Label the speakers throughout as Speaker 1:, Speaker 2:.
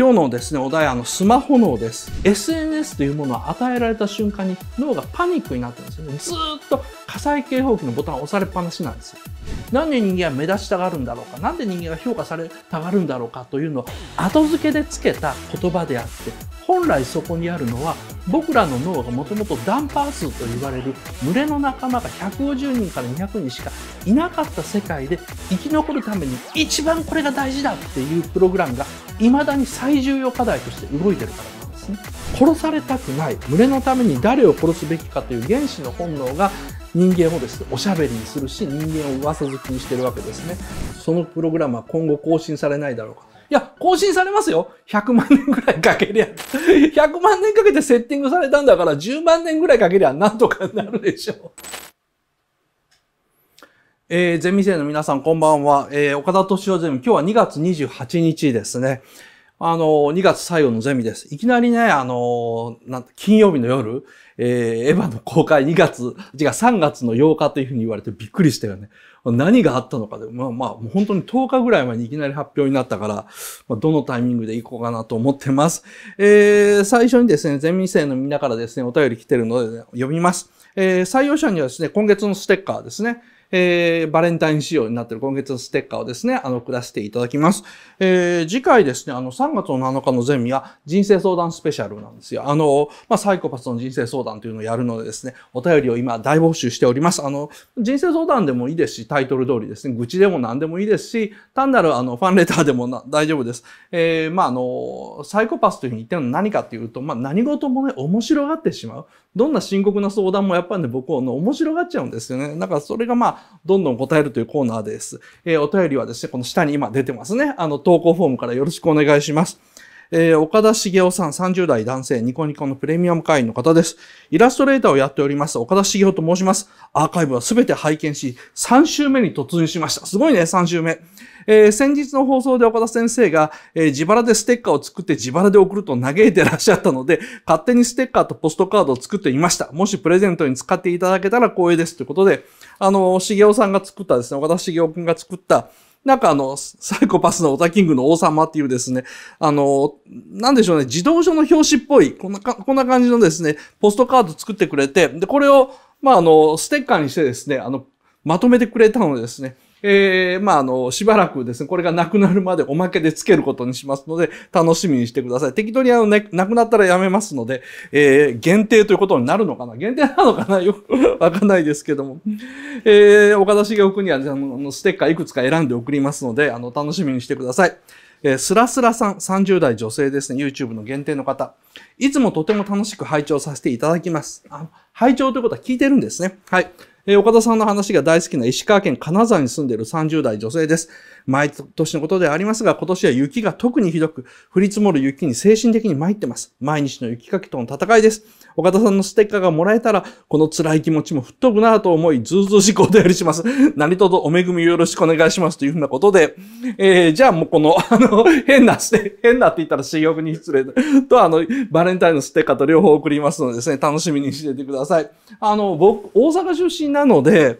Speaker 1: 今日のですね、お題、あの、スマホ脳です。SNS というものを与えられた瞬間に脳がパニックになってますよね。ずっと火災警報器のボタンを押されっぱなしなんですよ。なんで人間は目立ちたがるんだろうか、なんで人間が評価されたがるんだろうかというのを後付けでつけた言葉であって、本来そこにあるのは僕らの脳がもともとダンパー数と言われる群れの仲間が150人から200人しかいなかった世界で生き残るために一番これが大事だっていうプログラムが未だに最重要課題として動いてるからなんですね。殺されたくない群れのために誰を殺すべきかという原始の本能が人間をですね、おしゃべりにするし人間を噂好きにしてるわけですね。そのプログラムは今後更新されないだろうか。いや、更新されますよ。100万年ぐらいかけりゃ。100万年かけてセッティングされたんだから、10万年ぐらいかけりゃなんとかなるでしょう。えー、ゼミ生の皆さん、こんばんは。えー、岡田敏夫ゼミ、今日は2月28日ですね。あの、2月最後のゼミです。いきなりね、あの、なん金曜日の夜、えー、エヴァの公開2月、違う、3月の8日というふうに言われてびっくりしたよね。何があったのかで、まあまあ、本当に10日ぐらい前にいきなり発表になったから、まあ、どのタイミングで行こうかなと思ってます。えー、最初にですね、全民生のみんなからですね、お便り来てるので、ね、読みます。えー、採用者にはですね、今月のステッカーですね、えー、バレンタイン仕様になってる今月のステッカーをですね、あの、送らせていただきます。えー、次回ですね、あの、3月の7日のゼミは人生相談スペシャルなんですよ。あの、まあ、サイコパスの人生相談というのをやるのでですね、お便りを今大募集しております。あの、人生相談でもいいですし、タイトル通りですね、愚痴でも何でもいいですし、単なるあの、ファンレターでもな大丈夫です。えー、まあ、あの、サイコパスというふうに言ってるのは何かっていうと、まあ、何事もね、面白がってしまう。どんな深刻な相談もやっぱりね、僕の面白がっちゃうんですよね。だからそれがまあ、どんどん答えるというコーナーです。えー、お便りはですね、この下に今出てますね。あの、投稿フォームからよろしくお願いします。えー、岡田茂雄さん、30代男性、ニコニコのプレミアム会員の方です。イラストレーターをやっております、岡田茂雄と申します。アーカイブはすべて拝見し、3週目に突入しました。すごいね、3週目。えー、先日の放送で岡田先生が、えー、自腹でステッカーを作って自腹で送ると嘆いてらっしゃったので、勝手にステッカーとポストカードを作ってみました。もしプレゼントに使っていただけたら光栄です。ということで、あの、げおさんが作ったですね、岡田茂雄んが作った、なんかあの、サイコパスのオタキングの王様っていうですね、あの、なんでしょうね、自動書の表紙っぽい、こんなこんな感じのですね、ポストカード作ってくれて、で、これを、まあ、あの、ステッカーにしてですね、あの、まとめてくれたのですね。えー、まあ、あの、しばらくですね、これがなくなるまでおまけでつけることにしますので、楽しみにしてください。適当にあの、ね、なくなったらやめますので、えー、限定ということになるのかな限定なのかなよく わかんないですけども。えー、岡田茂君には、あの、ステッカーいくつか選んで送りますので、あの、楽しみにしてください。えー、スラスラさん、30代女性ですね、YouTube の限定の方。いつもとても楽しく拝聴させていただきます。あ拝聴ということは聞いてるんですね。はい。えー、岡田さんの話が大好きな石川県金沢に住んでいる30代女性です。毎年のことでありますが、今年は雪が特にひどく、降り積もる雪に精神的に参ってます。毎日の雪かきとの戦いです。岡田さんのステッカーがもらえたら、この辛い気持ちも吹っ飛ぶなと思い、ずうずうしくお便りします。何とぞお恵みよろしくお願いしますというふうなことで、えー、じゃあもうこの、あの、変なステ、変なって言ったら新欲に失礼 と、あの、バレンタインのステッカーと両方送りますのでですね、楽しみにしててください。あの、僕、大阪出身なので、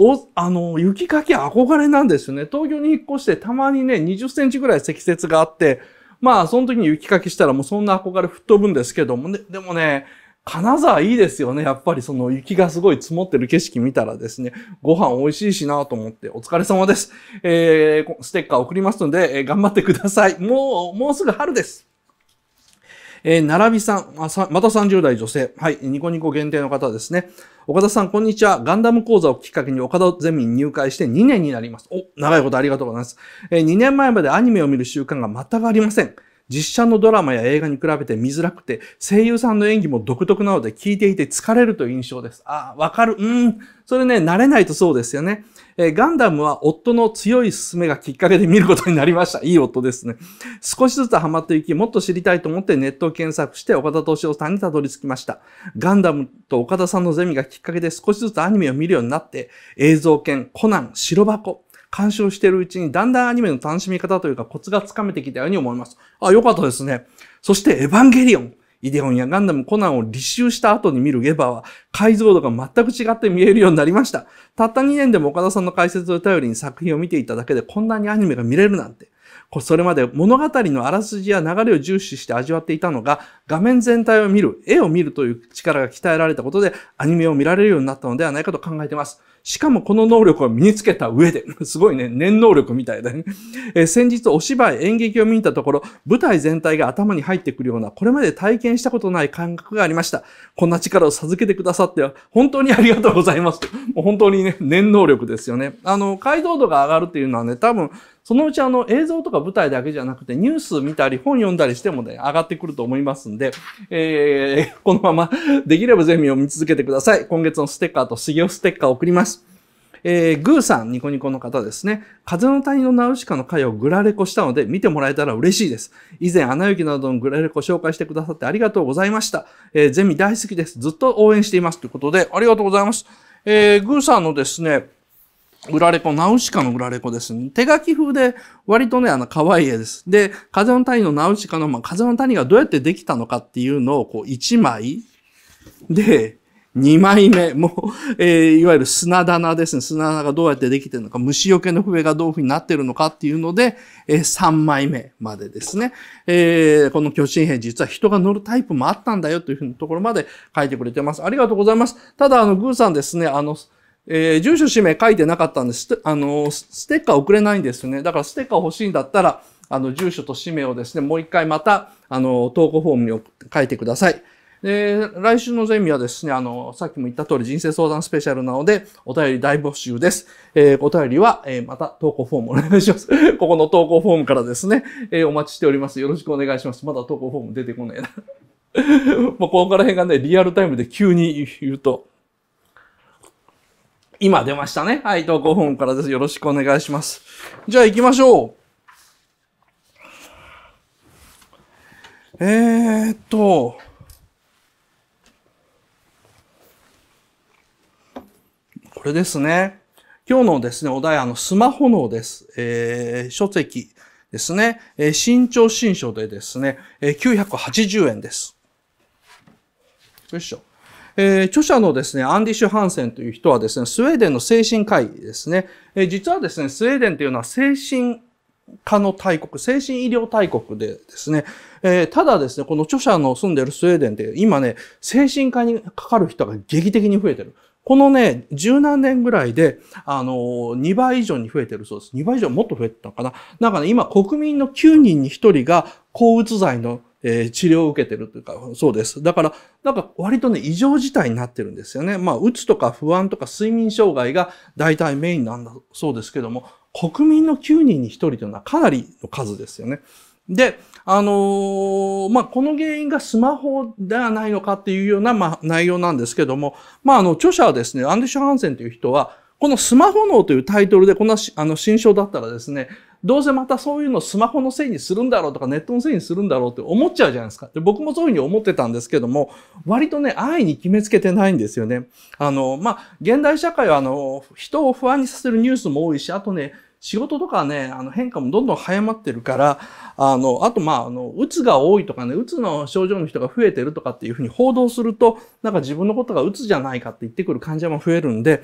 Speaker 1: お、あの、雪かき憧れなんですよね。東京に引っ越してたまにね、20センチぐらい積雪があって、まあ、その時に雪かきしたらもうそんな憧れ吹っ飛ぶんですけども、ね、でもね、金沢いいですよね。やっぱりその雪がすごい積もってる景色見たらですね、ご飯美味しいしなと思ってお疲れ様です。えー、ステッカー送りますので、えー、頑張ってください。もう、もうすぐ春です。えー、並びさんあさ、また30代女性。はい、ニコニコ限定の方ですね。岡田さん、こんにちは。ガンダム講座をきっかけに岡田ゼミに入会して2年になります。お、長いことありがとうございます。えー、2年前までアニメを見る習慣が全くありません。実写のドラマや映画に比べて見づらくて、声優さんの演技も独特なので聞いていて疲れるという印象です。あ、わかる。うん。それね、慣れないとそうですよね。えガンダムは夫の強い勧めがきっかけで見ることになりました。いい夫ですね。少しずつハマっていき、もっと知りたいと思ってネットを検索して岡田敏夫さんにたどり着きました。ガンダムと岡田さんのゼミがきっかけで少しずつアニメを見るようになって、映像犬、コナン、白箱、鑑賞しているうちにだんだんアニメの楽しみ方というかコツがつかめてきたように思います。あ、よかったですね。そしてエヴァンゲリオン。イデオンやガンダムコナンを履修した後に見るゲバは解像度が全く違って見えるようになりました。たった2年でも岡田さんの解説を頼りに作品を見ていただけでこんなにアニメが見れるなんて。それまで物語のあらすじや流れを重視して味わっていたのが、画面全体を見る、絵を見るという力が鍛えられたことで、アニメを見られるようになったのではないかと考えています。しかもこの能力を身につけた上で、すごいね、念能力みたいだね。え先日お芝居、演劇を見たところ、舞台全体が頭に入ってくるような、これまで体験したことない感覚がありました。こんな力を授けてくださって、本当にありがとうございます。もう本当にね、念能力ですよね。あの、解像度が上がるっていうのはね、多分、そのうちあの映像とか舞台だけじゃなくてニュース見たり本読んだりしてもね、上がってくると思いますんで、えー、このまま できればゼミを見続けてください。今月のステッカーと修行ステッカーを送ります。えー、グーさん、ニコニコの方ですね。風の谷のナウシカの回をグラレコしたので見てもらえたら嬉しいです。以前、アナ雪などのグラレコ紹介してくださってありがとうございました。えー、ゼミ大好きです。ずっと応援しています。ということで、ありがとうございます。えー、グーさんのですね、売ラレコナウシカの売ラレコです、ね。手書き風で割とね、あの、可愛い絵です。で、風の谷のナウシカの、まあ、風の谷がどうやってできたのかっていうのを、こう、1枚で、2枚目、もう、えー、いわゆる砂棚ですね。砂棚がどうやってできてるのか、虫除けの笛がどういう風になってるのかっていうので、えー、3枚目までですね。えー、この巨神兵、実は人が乗るタイプもあったんだよというふうなところまで書いてくれてます。ありがとうございます。ただ、あの、グーさんですね、あの、えー、住所氏名書いてなかったんです、あの、ステッカー送れないんですね。だからステッカー欲しいんだったら、あの、住所と氏名をですね、もう一回また、あの、投稿フォームに書いてください。で、来週のゼミはですね、あの、さっきも言った通り人生相談スペシャルなので、お便り大募集です。えー、お便りは、えー、また投稿フォームお願いします。ここの投稿フォームからですね、えー、お待ちしております。よろしくお願いします。まだ投稿フォーム出てこないな。もうここら辺がね、リアルタイムで急に言うと、今出ましたね。はい、投稿本からです。よろしくお願いします。じゃあ行きましょう。えー、っと。これですね。今日のですね、お題、あの、スマホのです。えー、書籍ですね。えー、新潮新書でですね、えー、980円です。よいしょ。えー、著者のですね、アンディ・シュハンセンという人はですね、スウェーデンの精神科医ですね。えー、実はですね、スウェーデンというのは精神科の大国、精神医療大国でですね、えー、ただですね、この著者の住んでるスウェーデンって今ね、精神科にかかる人が劇的に増えてる。このね、十何年ぐらいで、あのー、2倍以上に増えてるそうです。2倍以上もっと増えてたのかな。なんかね、今国民の9人に1人が抗うつ剤のえ治療を受けてるというか、そうです。だから、なんか割とね、異常事態になってるんですよね。まあ、うつとか不安とか睡眠障害が大体メインなんだそうですけども、国民の9人に1人というのはかなりの数ですよね。で、あのー、まあ、この原因がスマホではないのかっていうような、まあ、内容なんですけども、まあ、あの、著者はですね、アンデショハンセンという人は、このスマホ脳というタイトルで、このあの新章だったらですね、どうせまたそういうのスマホのせいにするんだろうとかネットのせいにするんだろうって思っちゃうじゃないですか。で僕もそういうふうに思ってたんですけども、割とね、安易に決めつけてないんですよね。あの、まあ、現代社会はあの、人を不安にさせるニュースも多いし、あとね、仕事とかね、あの変化もどんどん早まってるから、あの、あとまあ、あの、うつが多いとかね、うつの症状の人が増えてるとかっていうふうに報道すると、なんか自分のことがうつじゃないかって言ってくる患者も増えるんで、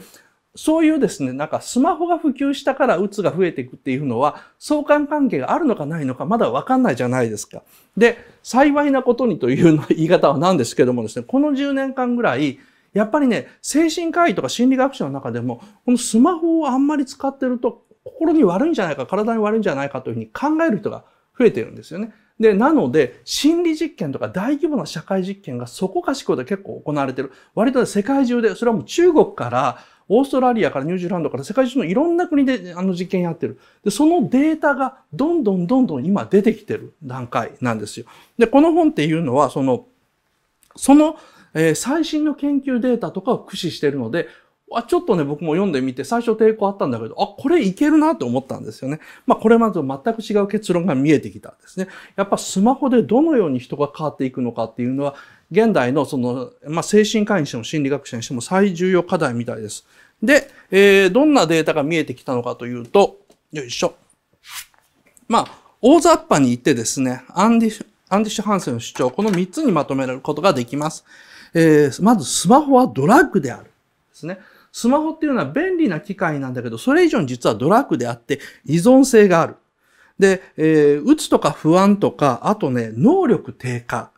Speaker 1: そういうですね、なんかスマホが普及したからうつが増えていくっていうのは相関関係があるのかないのかまだわかんないじゃないですか。で、幸いなことにという言い方はなんですけどもですね、この10年間ぐらい、やっぱりね、精神科医とか心理学者の中でも、このスマホをあんまり使ってると心に悪いんじゃないか、体に悪いんじゃないかというふうに考える人が増えてるんですよね。で、なので、心理実験とか大規模な社会実験がそこかしこで結構行われてる。割と世界中で、それはもう中国からオーストラリアからニュージーランドから世界中のいろんな国であの実験やってる。で、そのデータがどんどんどんどん今出てきてる段階なんですよ。で、この本っていうのは、その、その、えー、最新の研究データとかを駆使してるので、あ、ちょっとね、僕も読んでみて、最初抵抗あったんだけど、あ、これいけるなって思ったんですよね。まあ、これまず全く違う結論が見えてきたんですね。やっぱスマホでどのように人が変わっていくのかっていうのは、現代のその、まあ、精神科医にしても心理学者にしても最重要課題みたいです。で、えー、どんなデータが見えてきたのかというと、よいしょ。まあ、大雑把に言ってですね、アンディ、アンディシュ・ハンセンの主張、この3つにまとめることができます。えー、まず、スマホはドラッグである。ですね。スマホっていうのは便利な機械なんだけど、それ以上に実はドラッグであって依存性がある。で、えー、うつとか不安とか、あとね、能力低下。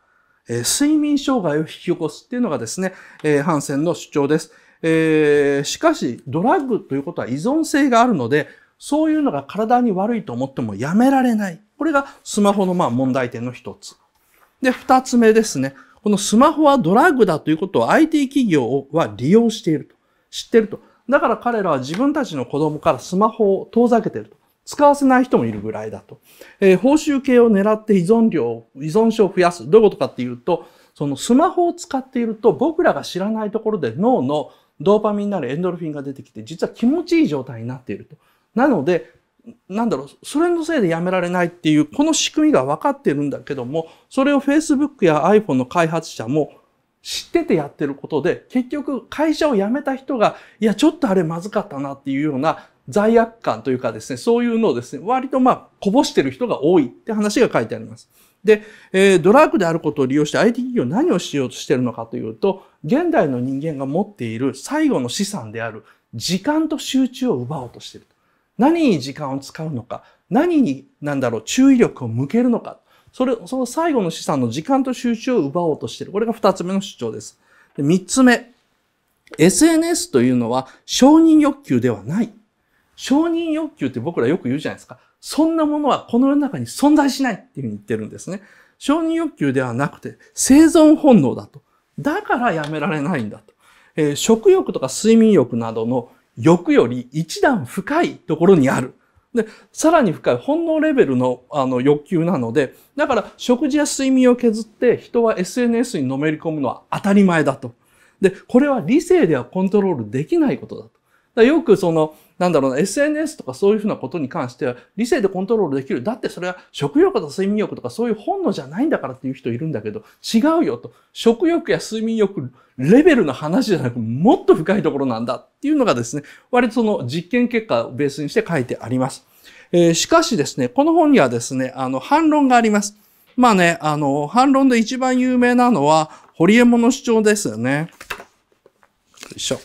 Speaker 1: え睡眠障害を引き起こすっていうのがですね、えハンセンの主張です。えー、しかし、ドラッグということは依存性があるので、そういうのが体に悪いと思ってもやめられない。これがスマホのまあ問題点の一つ。で、二つ目ですね。このスマホはドラッグだということを IT 企業は利用していると。知ってると。だから彼らは自分たちの子供からスマホを遠ざけていると。使わせない人もいるぐらいだと。えー、報酬系を狙って依存量、依存症を増やす。どういうことかっていうと、そのスマホを使っていると僕らが知らないところで脳のドーパミンなるエンドルフィンが出てきて、実は気持ちいい状態になっていると。なので、なんだろう、それのせいでやめられないっていう、この仕組みが分かってるんだけども、それを Facebook や iPhone の開発者も知っててやってることで、結局会社を辞めた人が、いや、ちょっとあれまずかったなっていうような罪悪感というかですね、そういうのをですね、割とまあ、こぼしてる人が多いって話が書いてあります。で、えー、ドラッグであることを利用して IT 企業何をしようとしてるのかというと、現代の人間が持っている最後の資産である時間と集中を奪おうとしてる。何に時間を使うのか、何に、なんだろう、注意力を向けるのか。それ、その最後の資産の時間と集中を奪おうとしている。これが二つ目の主張です。三つ目。SNS というのは承認欲求ではない承認欲求って僕らよく言うじゃないですか。そんなものはこの世の中に存在しないっていうふうに言ってるんですね。承認欲求ではなくて生存本能だと。だからやめられないんだと。えー、食欲とか睡眠欲などの欲より一段深いところにある。で、さらに深い本能レベルのあの欲求なので、だから食事や睡眠を削って人は SNS にのめり込むのは当たり前だと。で、これは理性ではコントロールできないことだと。だよくその、なんだろうな、SNS とかそういうふうなことに関しては、理性でコントロールできる。だってそれは食欲と睡眠欲とかそういう本能じゃないんだからっていう人いるんだけど、違うよと。食欲や睡眠欲レベルの話じゃなく、もっと深いところなんだっていうのがですね、割とその実験結果をベースにして書いてあります。えー、しかしですね、この本にはですね、あの、反論があります。まあね、あの、反論で一番有名なのは、ホリエモンの主張ですよね。よいしょ。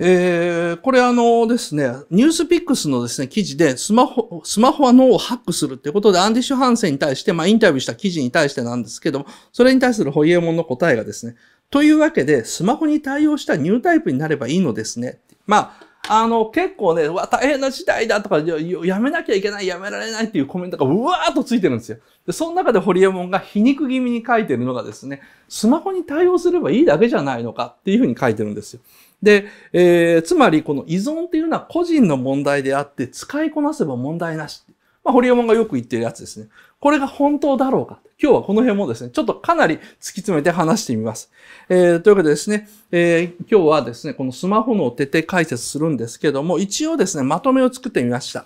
Speaker 1: えー、これあのですね、ニュースピックスのですね、記事でスマホ、スマホは脳をハックするってことでアンディ・シュハンセンに対して、まあインタビューした記事に対してなんですけども、それに対するホリエモンの答えがですね、というわけで、スマホに対応したニュータイプになればいいのですね。まあ、あの、結構ね、わ、大変な事態だとか、やめなきゃいけない、やめられないっていうコメントがうわーっとついてるんですよ。で、その中でホリエモンが皮肉気味に書いてるのがですね、スマホに対応すればいいだけじゃないのかっていうふうに書いてるんですよ。で、えー、つまりこの依存っていうのは個人の問題であって使いこなせば問題なし。まあ、ホリエモンがよく言ってるやつですね。これが本当だろうか。今日はこの辺もですね、ちょっとかなり突き詰めて話してみます。えー、というわけでですね、えー、今日はですね、このスマホの徹底解説するんですけども、一応ですね、まとめを作ってみました。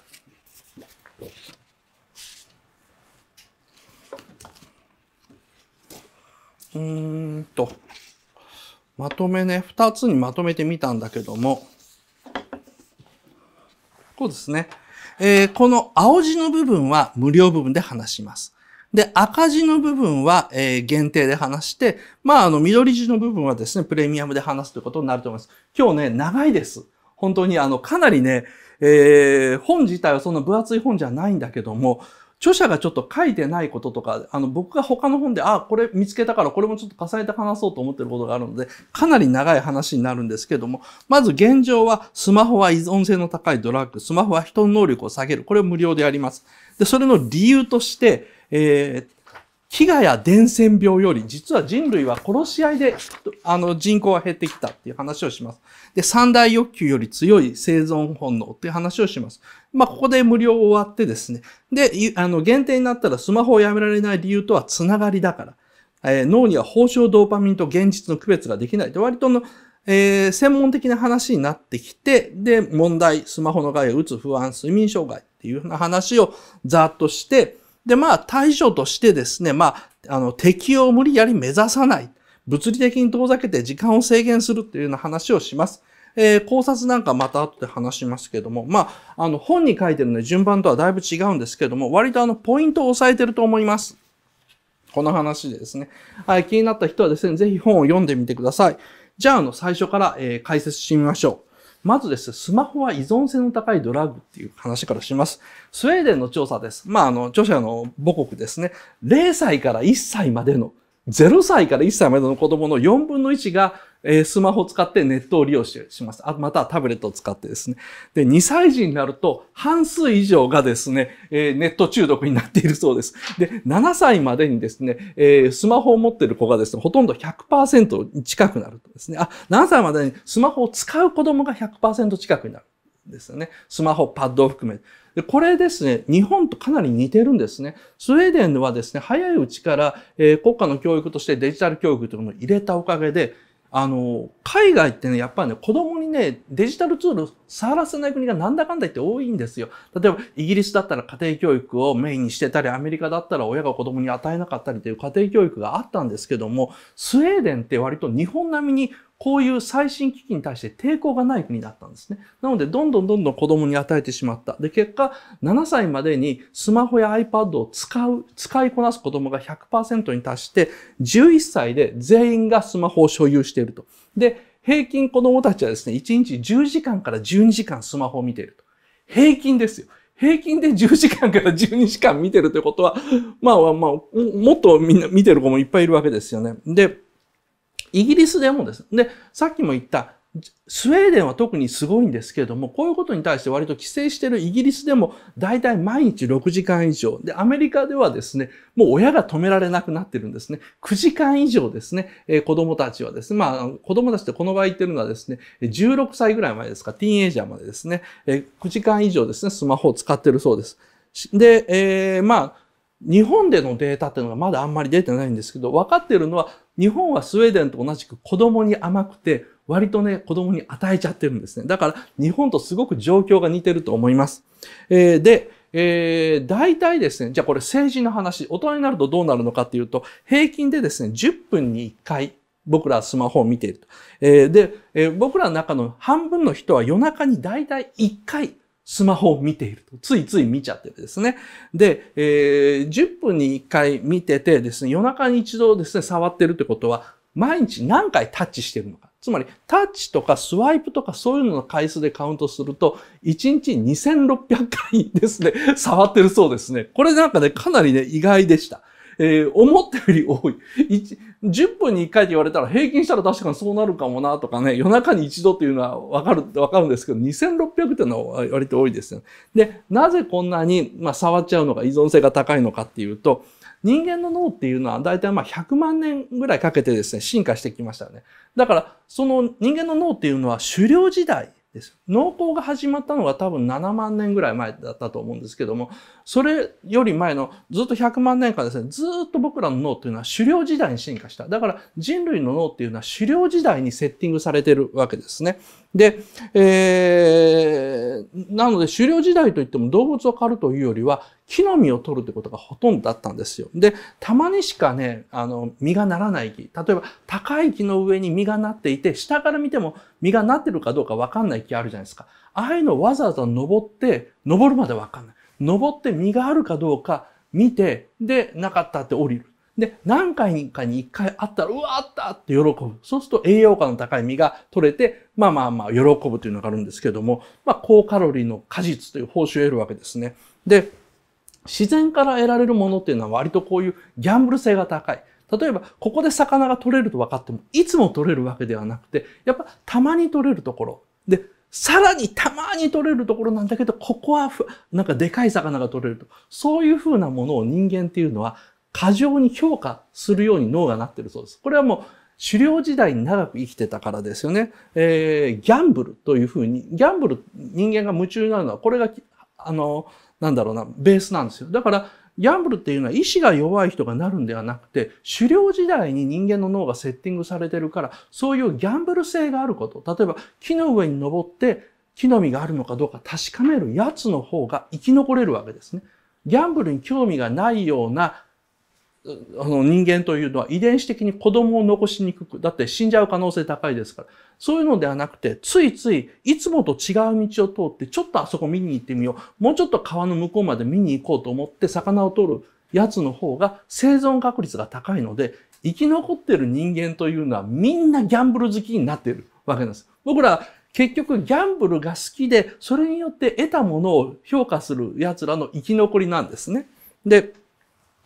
Speaker 1: うーんと。まとめね、2つにまとめてみたんだけども、こうですね。えー、この青字の部分は無料部分で話します。で、赤字の部分は、えー、限定で話して、まあ、あの、緑字の部分はですね、プレミアムで話すということになると思います。今日ね、長いです。本当に、あの、かなりね、えー、本自体はそんな分厚い本じゃないんだけども、著者がちょっと書いてないこととか、あの、僕が他の本で、あ、これ見つけたから、これもちょっと重ねて話そうと思ってることがあるので、かなり長い話になるんですけども、まず現状は、スマホは依存性の高いドラッグ、スマホは人の能力を下げる。これを無料でやります。で、それの理由として、えー飢餓や伝染病より、実は人類は殺し合いで、あの、人口は減ってきたっていう話をします。で、三大欲求より強い生存本能っていう話をします。まあ、ここで無料終わってですね。で、あの、限定になったらスマホをやめられない理由とはつながりだから。えー、脳には報酬ドーパミンと現実の区別ができない。で、割との、えー、専門的な話になってきて、で、問題、スマホの害、を打つ、不安、睡眠障害っていうような話をざーっとして、で、まあ、対処としてですね、まあ、あの、敵を無理やり目指さない。物理的に遠ざけて時間を制限するっていうような話をします。えー、考察なんかまた後で話しますけども、まあ、あの、本に書いてるね、順番とはだいぶ違うんですけども、割とあの、ポイントを押さえてると思います。この話ですね。はい、気になった人はですね、ぜひ本を読んでみてください。じゃあ、あの、最初から、えー、解説してみましょう。まずです、スマホは依存性の高いドラッグっていう話からします。スウェーデンの調査です。まあ、あの、著者の母国ですね。0歳から1歳までの、0歳から1歳までの子供の4分の1がえスマホを使ってネットを利用します。あまたはタブレットを使ってですね。で、2歳児になると半数以上がですね、えネット中毒になっているそうです。で、7歳までにですね、えスマホを持っている子がですね、ほとんど100%近くなるとですね、あ、7歳までにスマホを使う子供が100%近くになる。ですよね。スマホ、パッドを含めて。で、これですね、日本とかなり似てるんですね。スウェーデンはですね、早いうちから、えー、国家の教育としてデジタル教育というものを入れたおかげで、あの、海外ってね、やっぱりね、子供にね、デジタルツール触らせない国がなんだかんだ言って多いんですよ。例えば、イギリスだったら家庭教育をメインにしてたり、アメリカだったら親が子供に与えなかったりという家庭教育があったんですけども、スウェーデンって割と日本並みにこういう最新機器に対して抵抗がない国だったんですね。なので、どんどんどんどん子供に与えてしまった。で、結果、7歳までにスマホや iPad を使う、使いこなす子供が100%に達して、11歳で全員がスマホを所有していると。で、平均子供たちはですね、1日10時間から12時間スマホを見ていると。平均ですよ。平均で10時間から12時間見てるということは、まあまあ、もっとみんな見てる子もいっぱいいるわけですよね。で、イギリスでもです。で、さっきも言った、スウェーデンは特にすごいんですけれども、こういうことに対して割と規制しているイギリスでも、だいたい毎日6時間以上。で、アメリカではですね、もう親が止められなくなってるんですね。9時間以上ですね、えー、子供たちはですね、まあ、子供たちってこの場合言ってるのはですね、16歳ぐらい前ですか、ティーンエイジャーまでですね、えー、9時間以上ですね、スマホを使ってるそうです。で、えー、まあ、日本でのデータっていうのがまだあんまり出てないんですけど、分かっているのは、日本はスウェーデンと同じく子供に甘くて、割とね、子供に与えちゃってるんですね。だから、日本とすごく状況が似てると思います。えー、で、えー、大体ですね、じゃあこれ政治の話、大人になるとどうなるのかっていうと、平均でですね、10分に1回、僕らはスマホを見ていると。えー、で、えー、僕らの中の半分の人は夜中に大体1回スマホを見ていると、ついつい見ちゃってるですね。で、えー、10分に1回見ててですね、夜中に一度ですね、触ってるってことは、毎日何回タッチしてるのか。つまり、タッチとかスワイプとかそういうのの回数でカウントすると、1日2600回ですね、触ってるそうですね。これなんかね、かなりね、意外でした。えー、思ったより多い。10分に1回って言われたら平均したら確かにそうなるかもなとかね、夜中に一度っていうのはわかる、わかるんですけど、2600っていうのは割と多いですよ、ね。で、なぜこんなに、まあ、触っちゃうのが依存性が高いのかっていうと、人間の脳っていうのは大体まあ100万年ぐらいかけてですね、進化してきましたよね。だから、その人間の脳っていうのは狩猟時代、です農耕が始まったのが多分7万年ぐらい前だったと思うんですけども、それより前のずっと100万年間ですね、ずっと僕らの脳というのは狩猟時代に進化した。だから人類の脳っていうのは狩猟時代にセッティングされてるわけですね。で、えー、なので狩猟時代といっても動物を狩るというよりは木の実を取るってことがほとんどだったんですよ。で、たまにしかね、あの、実がならない木。例えば高い木の上に実がなっていて、下から見ても実がなってるかどうかわかんない木あるじゃないですか。ああいうのをわざわざ登って、登るまでわかんない。登って実があるかどうか見て、で、なかったって降りる。で、何回かに一回あったら、うわ、あったって喜ぶ。そうすると栄養価の高い実が取れて、まあまあまあ、喜ぶというのがあるんですけども、まあ、高カロリーの果実という報酬を得るわけですね。で、自然から得られるものっていうのは割とこういうギャンブル性が高い。例えば、ここで魚が取れると分かっても、いつも取れるわけではなくて、やっぱたまに取れるところ。で、さらにたまに取れるところなんだけど、ここはなんかでかい魚が取れると。そういうふうなものを人間っていうのは過剰に評価するように脳がなってるそうです。これはもう狩猟時代に長く生きてたからですよね。えー、ギャンブルというふうに、ギャンブル、人間が夢中になるのは、これが、あの、なんだろうな、ベースなんですよ。だから、ギャンブルっていうのは意志が弱い人がなるんではなくて、狩猟時代に人間の脳がセッティングされてるから、そういうギャンブル性があること。例えば、木の上に登って、木の実があるのかどうか確かめるやつの方が生き残れるわけですね。ギャンブルに興味がないようなあの人間というのは遺伝子的に子供を残しにくく、だって死んじゃう可能性高いですから。そういうのではなくて、ついついいつもと違う道を通って、ちょっとあそこ見に行ってみよう。もうちょっと川の向こうまで見に行こうと思って魚を取るやつの方が生存確率が高いので、生き残ってる人間というのはみんなギャンブル好きになっているわけなんです。僕ら結局ギャンブルが好きで、それによって得たものを評価する奴らの生き残りなんですね。で、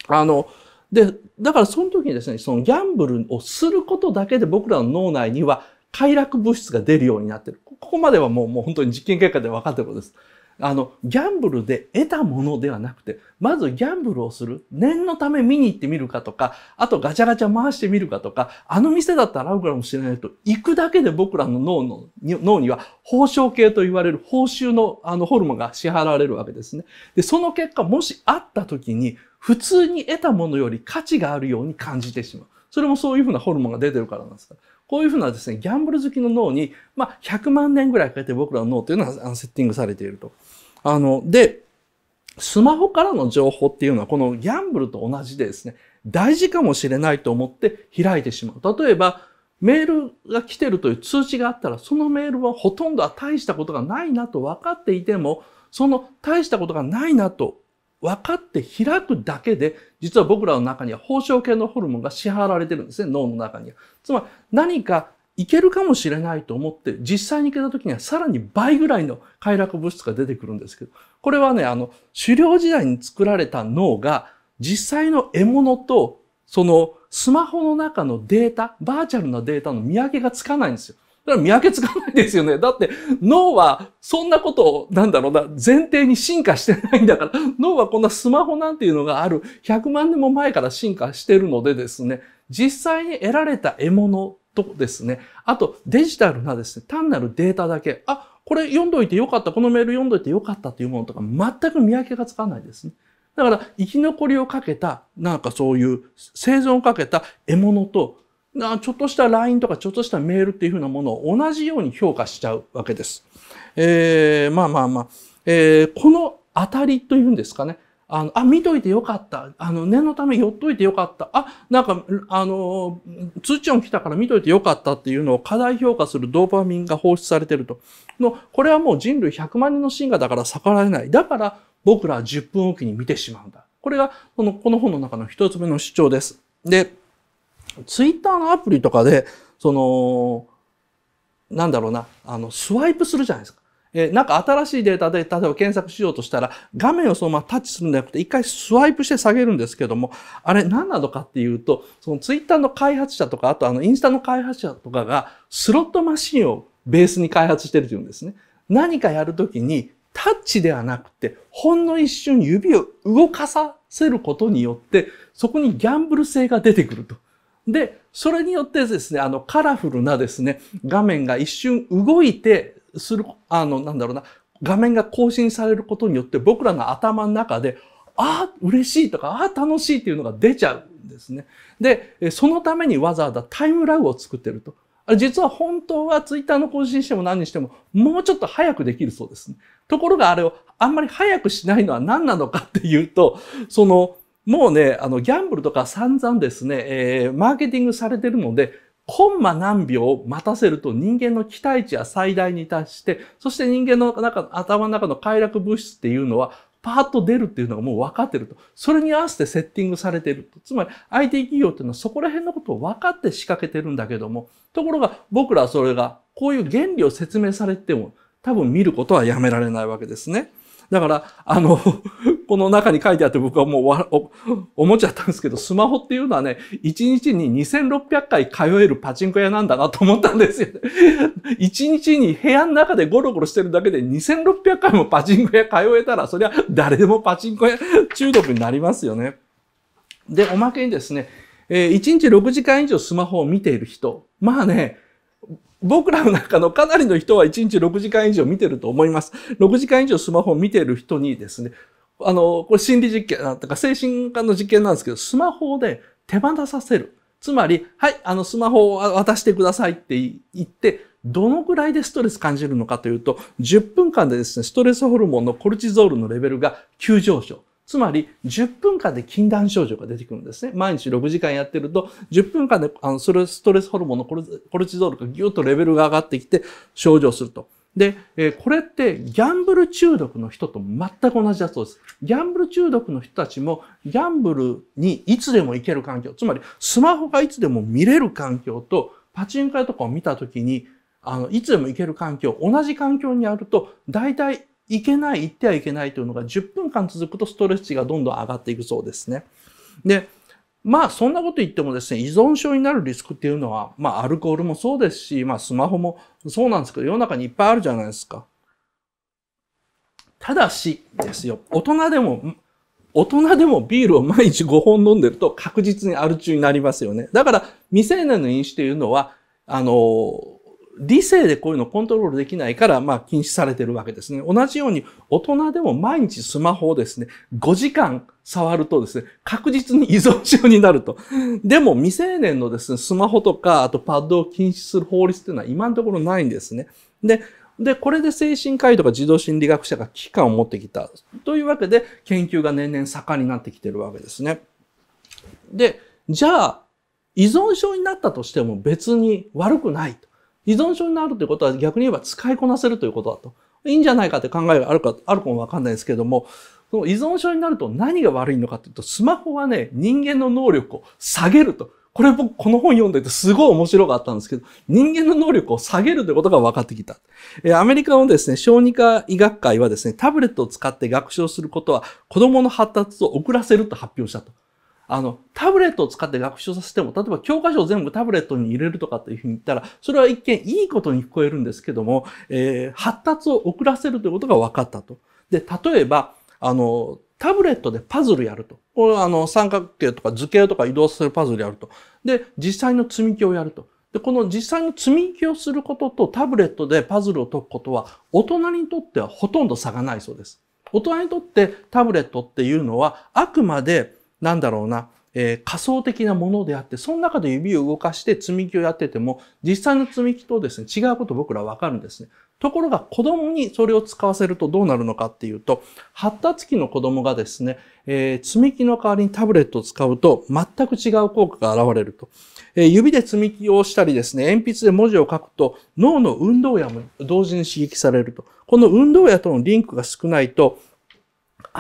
Speaker 1: あの、で、だからその時にですね、そのギャンブルをすることだけで僕らの脳内には快楽物質が出るようになってる。ここまではもうもう本当に実験結果で分かってることです。あの、ギャンブルで得たものではなくて、まずギャンブルをする。念のため見に行ってみるかとか、あとガチャガチャ回してみるかとか、あの店だったら合うかもしれないと、行くだけで僕らの脳の脳には、報奨系と言われる報酬のあのホルモンが支払われるわけですね。で、その結果、もしあった時に、普通に得たものより価値があるように感じてしまう。それもそういうふうなホルモンが出てるからなんですかこういうふうなですね、ギャンブル好きの脳に、まあ、100万年ぐらいかけて僕らの脳というのはあのセッティングされていると。あの、で、スマホからの情報っていうのは、このギャンブルと同じでですね、大事かもしれないと思って開いてしまう。例えば、メールが来てるという通知があったら、そのメールはほとんどは大したことがないなと分かっていても、その大したことがないなと分かって開くだけで、実は僕らの中には放射系のホルモンが支払われてるんですね、脳の中には。つまり何かいけるかもしれないと思って、実際に行けた時にはさらに倍ぐらいの快楽物質が出てくるんですけど、これはね、あの、狩猟時代に作られた脳が、実際の獲物と、そのスマホの中のデータ、バーチャルなデータの見分けがつかないんですよ。それは見分けつかないですよね。だって脳はそんなことを、なんだろうな、前提に進化してないんだから、脳はこんなスマホなんていうのがある100万年も前から進化してるのでですね、実際に得られた獲物とですね、あとデジタルなですね、単なるデータだけ、あ、これ読んどいてよかった、このメール読んどいてよかったというものとか全く見分けがつかないですね。だから生き残りをかけた、なんかそういう生存をかけた獲物となちょっとした LINE とかちょっとしたメールっていうふうなものを同じように評価しちゃうわけです。えー、まあまあまあ、えー、この当たりというんですかね。あの、あ、見といてよかった。あの、念のため寄っといてよかった。あ、なんか、あの、通知音来たから見といてよかったっていうのを過大評価するドーパミンが放出されてると。の、これはもう人類100万人の進化だから逆らえない。だから僕らは10分おきに見てしまうんだ。これが、この、この本の中の一つ目の主張です。で、ツイッターのアプリとかで、その、なんだろうな、あの、スワイプするじゃないですか。えなんか新しいデータで、例えば検索しようとしたら、画面をそのままタッチするんじゃなくて、一回スワイプして下げるんですけども、あれ何なのかっていうと、そのツイッターの開発者とか、あとあのインスタの開発者とかが、スロットマシンをベースに開発してるというんですね。何かやるときに、タッチではなくて、ほんの一瞬指を動かさせることによって、そこにギャンブル性が出てくると。で、それによってですね、あの、カラフルなですね、画面が一瞬動いて、する、あの、なんだろうな、画面が更新されることによって僕らの頭の中で、ああ、嬉しいとか、ああ、楽しいっていうのが出ちゃうんですね。で、そのためにわざわざタイムラグを作ってると。実は本当はツイッターの更新しても何にしても、もうちょっと早くできるそうですね。ところがあれをあんまり早くしないのは何なのかっていうと、その、もうね、あの、ギャンブルとか散々ですね、えー、マーケティングされてるので、コンマ何秒待たせると人間の期待値は最大に達して、そして人間の中、頭の中の快楽物質っていうのは、パーッと出るっていうのがもう分かってると。それに合わせてセッティングされてると。つまり IT 企業っていうのはそこら辺のことを分かって仕掛けてるんだけども、ところが僕らはそれが、こういう原理を説明されても、多分見ることはやめられないわけですね。だから、あのこの中に書いてあって僕はもうわお思っちゃったんですけど、スマホっていうのはね、1日に2600回通えるパチンコ屋なんだなと思ったんですよ、1日に部屋の中でゴロゴロしてるだけで2600回もパチンコ屋通えたら、そりゃ誰でもパチンコ屋中毒になりますよね。で、おまけにですね、えー、1日6時間以上スマホを見ている人。まあね、僕らの中のかなりの人は1日6時間以上見てると思います。6時間以上スマホを見てる人にですね、あの、これ心理実験、なんか精神科の実験なんですけど、スマホで手放させる。つまり、はい、あの、スマホを渡してくださいって言って、どのぐらいでストレス感じるのかというと、10分間でですね、ストレスホルモンのコルチゾールのレベルが急上昇。つまり、10分間で禁断症状が出てくるんですね。毎日6時間やってると、10分間で、あの、それストレスホルモンのコルチゾールがギュッとレベルが上がってきて、症状すると。で、えこれってギャンブル中毒の人と全く同じだそうです。ギャンブル中毒の人たちもギャンブルにいつでも行ける環境、つまりスマホがいつでも見れる環境とパチンコ屋とかを見た時にあのいつでも行ける環境、同じ環境にあると大体いけない、行ってはいけないというのが10分間続くとストレス値がどんどん上がっていくそうですね。で、まあそんなこと言ってもですね、依存症になるリスクっていうのは、まあアルコールもそうですし、まあスマホもそうなんですけど、世の中にいっぱいあるじゃないですか。ただしですよ、大人でも、大人でもビールを毎日5本飲んでると確実にアル中になりますよね。だから未成年の飲酒というのは、あの、理性でこういうのをコントロールできないから、まあ、禁止されてるわけですね。同じように、大人でも毎日スマホをですね、5時間触るとですね、確実に依存症になると。でも、未成年のですね、スマホとか、あとパッドを禁止する法律っていうのは今のところないんですね。で、で、これで精神科医とか児童心理学者が危機感を持ってきた。というわけで、研究が年々盛んになってきてるわけですね。で、じゃあ、依存症になったとしても別に悪くないと。依存症になるということは逆に言えば使いこなせるということだと。いいんじゃないかって考えがあるか、あるかもわかんないですけども、その依存症になると何が悪いのかっていうと、スマホはね、人間の能力を下げると。これ僕この本読んでてすごい面白かったんですけど、人間の能力を下げるということが分かってきた。えアメリカのですね、小児科医学会はですね、タブレットを使って学習することは子供の発達を遅らせると発表したと。あの、タブレットを使って学習させても、例えば教科書を全部タブレットに入れるとかっていうふうに言ったら、それは一見いいことに聞こえるんですけども、えー、発達を遅らせるということが分かったと。で、例えば、あの、タブレットでパズルやると。これあの、三角形とか図形とか移動するパズルやると。で、実際の積み木をやると。で、この実際の積み木をすることとタブレットでパズルを解くことは、大人にとってはほとんど差がないそうです。大人にとってタブレットっていうのは、あくまでなんだろうな、えー、仮想的なものであって、その中で指を動かして積み木をやってても、実際の積み木とですね、違うこと僕らわかるんですね。ところが子供にそれを使わせるとどうなるのかっていうと、発達期の子供がですね、えー、積み木の代わりにタブレットを使うと全く違う効果が現れると。えー、指で積み木をしたりですね、鉛筆で文字を書くと脳の運動やも同時に刺激されると。この運動やとのリンクが少ないと、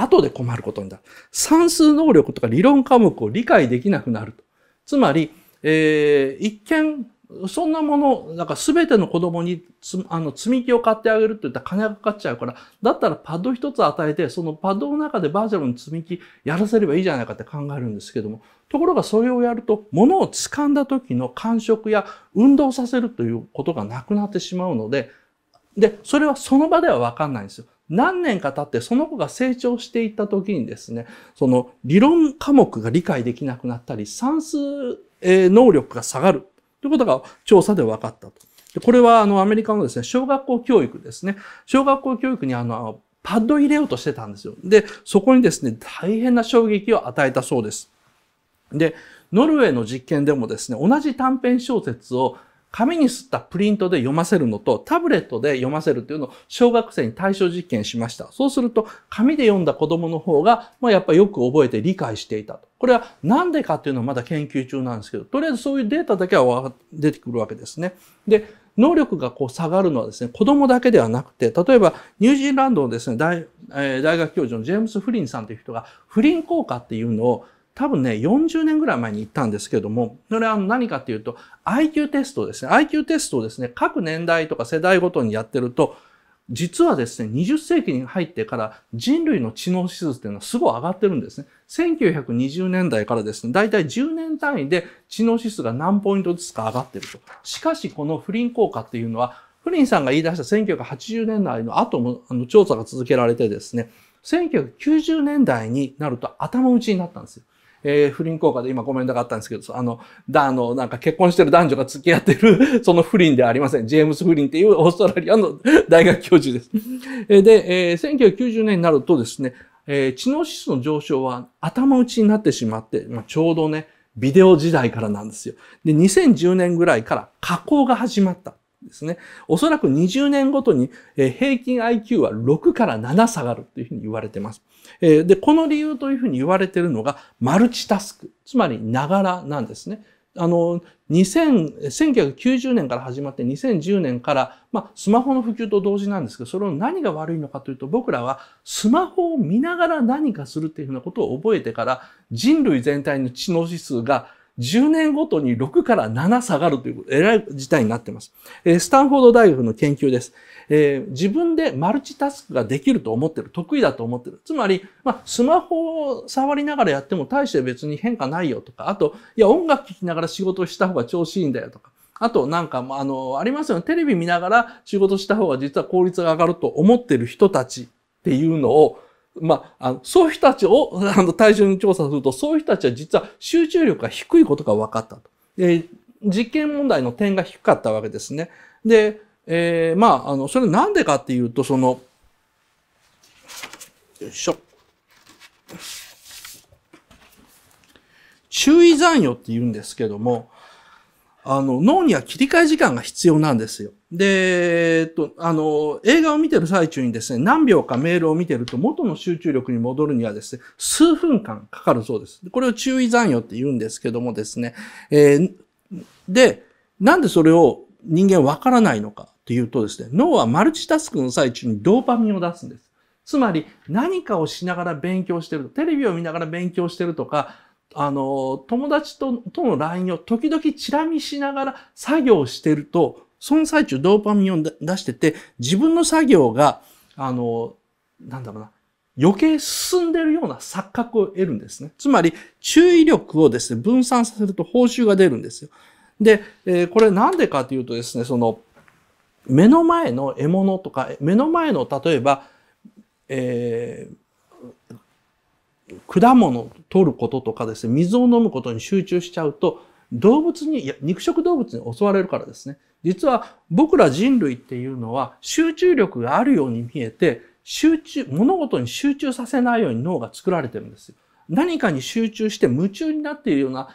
Speaker 1: 後で困ることになる。算数能力とか理論科目を理解できなくなると。つまり、えー、一見、そんなもの、なんか全ての子供につ、あの、積み木を買ってあげるって言ったら金がかかっちゃうから、だったらパッド一つ与えて、そのパッドの中でバーチャルの積み木やらせればいいじゃないかって考えるんですけども、ところがそれをやると、物を掴んだ時の感触や運動させるということがなくなってしまうので、で、それはその場ではわかんないんですよ。何年か経ってその子が成長していった時にですね、その理論科目が理解できなくなったり、算数能力が下がるということが調査で分かったと。これはあのアメリカのですね、小学校教育ですね。小学校教育にあの、パッド入れようとしてたんですよ。で、そこにですね、大変な衝撃を与えたそうです。で、ノルウェーの実験でもですね、同じ短編小説を紙に吸ったプリントで読ませるのとタブレットで読ませるというのを小学生に対象実験しました。そうすると紙で読んだ子供の方が、まあ、やっぱよく覚えて理解していたと。これはなんでかっていうのはまだ研究中なんですけど、とりあえずそういうデータだけは出てくるわけですね。で、能力がこう下がるのはですね、子供だけではなくて、例えばニュージーランドのですね、大,、えー、大学教授のジェームス・フリンさんという人が、不倫効果っていうのを多分ね、40年ぐらい前に行ったんですけども、それは何かっていうと、IQ テストですね。IQ テストをですね、各年代とか世代ごとにやってると、実はですね、20世紀に入ってから人類の知能指数っていうのはすごい上がってるんですね。1920年代からですね、だいたい10年単位で知能指数が何ポイントずつか上がってると。しかし、この不倫効果っていうのは、フリンさんが言い出した1980年代の後もあの調査が続けられてですね、1990年代になると頭打ちになったんですよ。えー、不倫効果で今コメントがあったんですけど、あの、だ、あの、なんか結婚してる男女が付き合ってる、その不倫ではありません。ジェームス・不倫っていうオーストラリアの 大学教授です。で、えー、1990年になるとですね、えー、知能指数の上昇は頭打ちになってしまって、まあ、ちょうどね、ビデオ時代からなんですよ。で、2010年ぐらいから加工が始まった。ですね。おそらく20年ごとに平均 IQ は6から7下がるというふうに言われてます。で、この理由というふうに言われているのがマルチタスク、つまりながらなんですね。あの、2000、1990年から始まって2010年から、まあ、スマホの普及と同時なんですけど、それの何が悪いのかというと、僕らはスマホを見ながら何かするっていうふうなことを覚えてから、人類全体の知能指数が10年ごとに6から7下がるという、えらい事態になっています。えスタンフォード大学の研究です。えー、自分でマルチタスクができると思ってる。得意だと思ってる。つまり、まあ、スマホを触りながらやっても大して別に変化ないよとか、あと、いや、音楽聴きながら仕事した方が調子いいんだよとか、あと、なんか、あの、ありますよね。テレビ見ながら仕事した方が実は効率が上がると思ってる人たちっていうのを、まあ、あのそういう人たちを あの対象に調査すると、そういう人たちは実は集中力が低いことが分かったと。で実験問題の点が低かったわけですね。で、えー、まあ、あの、それなんでかっていうと、その、よいしょ。注意残余って言うんですけども、あの、脳には切り替え時間が必要なんですよ。で、えっと、あの、映画を見てる最中にですね、何秒かメールを見てると元の集中力に戻るにはですね、数分間かかるそうです。これを注意残余って言うんですけどもですね、えー、で、なんでそれを人間わからないのかというとですね、脳はマルチタスクの最中にドーパミンを出すんです。つまり何かをしながら勉強してると、テレビを見ながら勉強してるとか、あの、友達ととの LINE を時々チラ見しながら作業してると、その最中ドーパミンを出してて、自分の作業が、あの、なんだろうな、余計進んでるような錯覚を得るんですね。つまり、注意力をですね、分散させると報酬が出るんですよ。で、えー、これなんでかというとですね、その、目の前の獲物とか、目の前の例えば、えー、果物を取ることとかですね、水を飲むことに集中しちゃうと、動物に、いや、肉食動物に襲われるからですね。実は僕ら人類っていうのは集中力があるように見えて、集中、物事に集中させないように脳が作られてるんですよ。何かに集中して夢中になっているような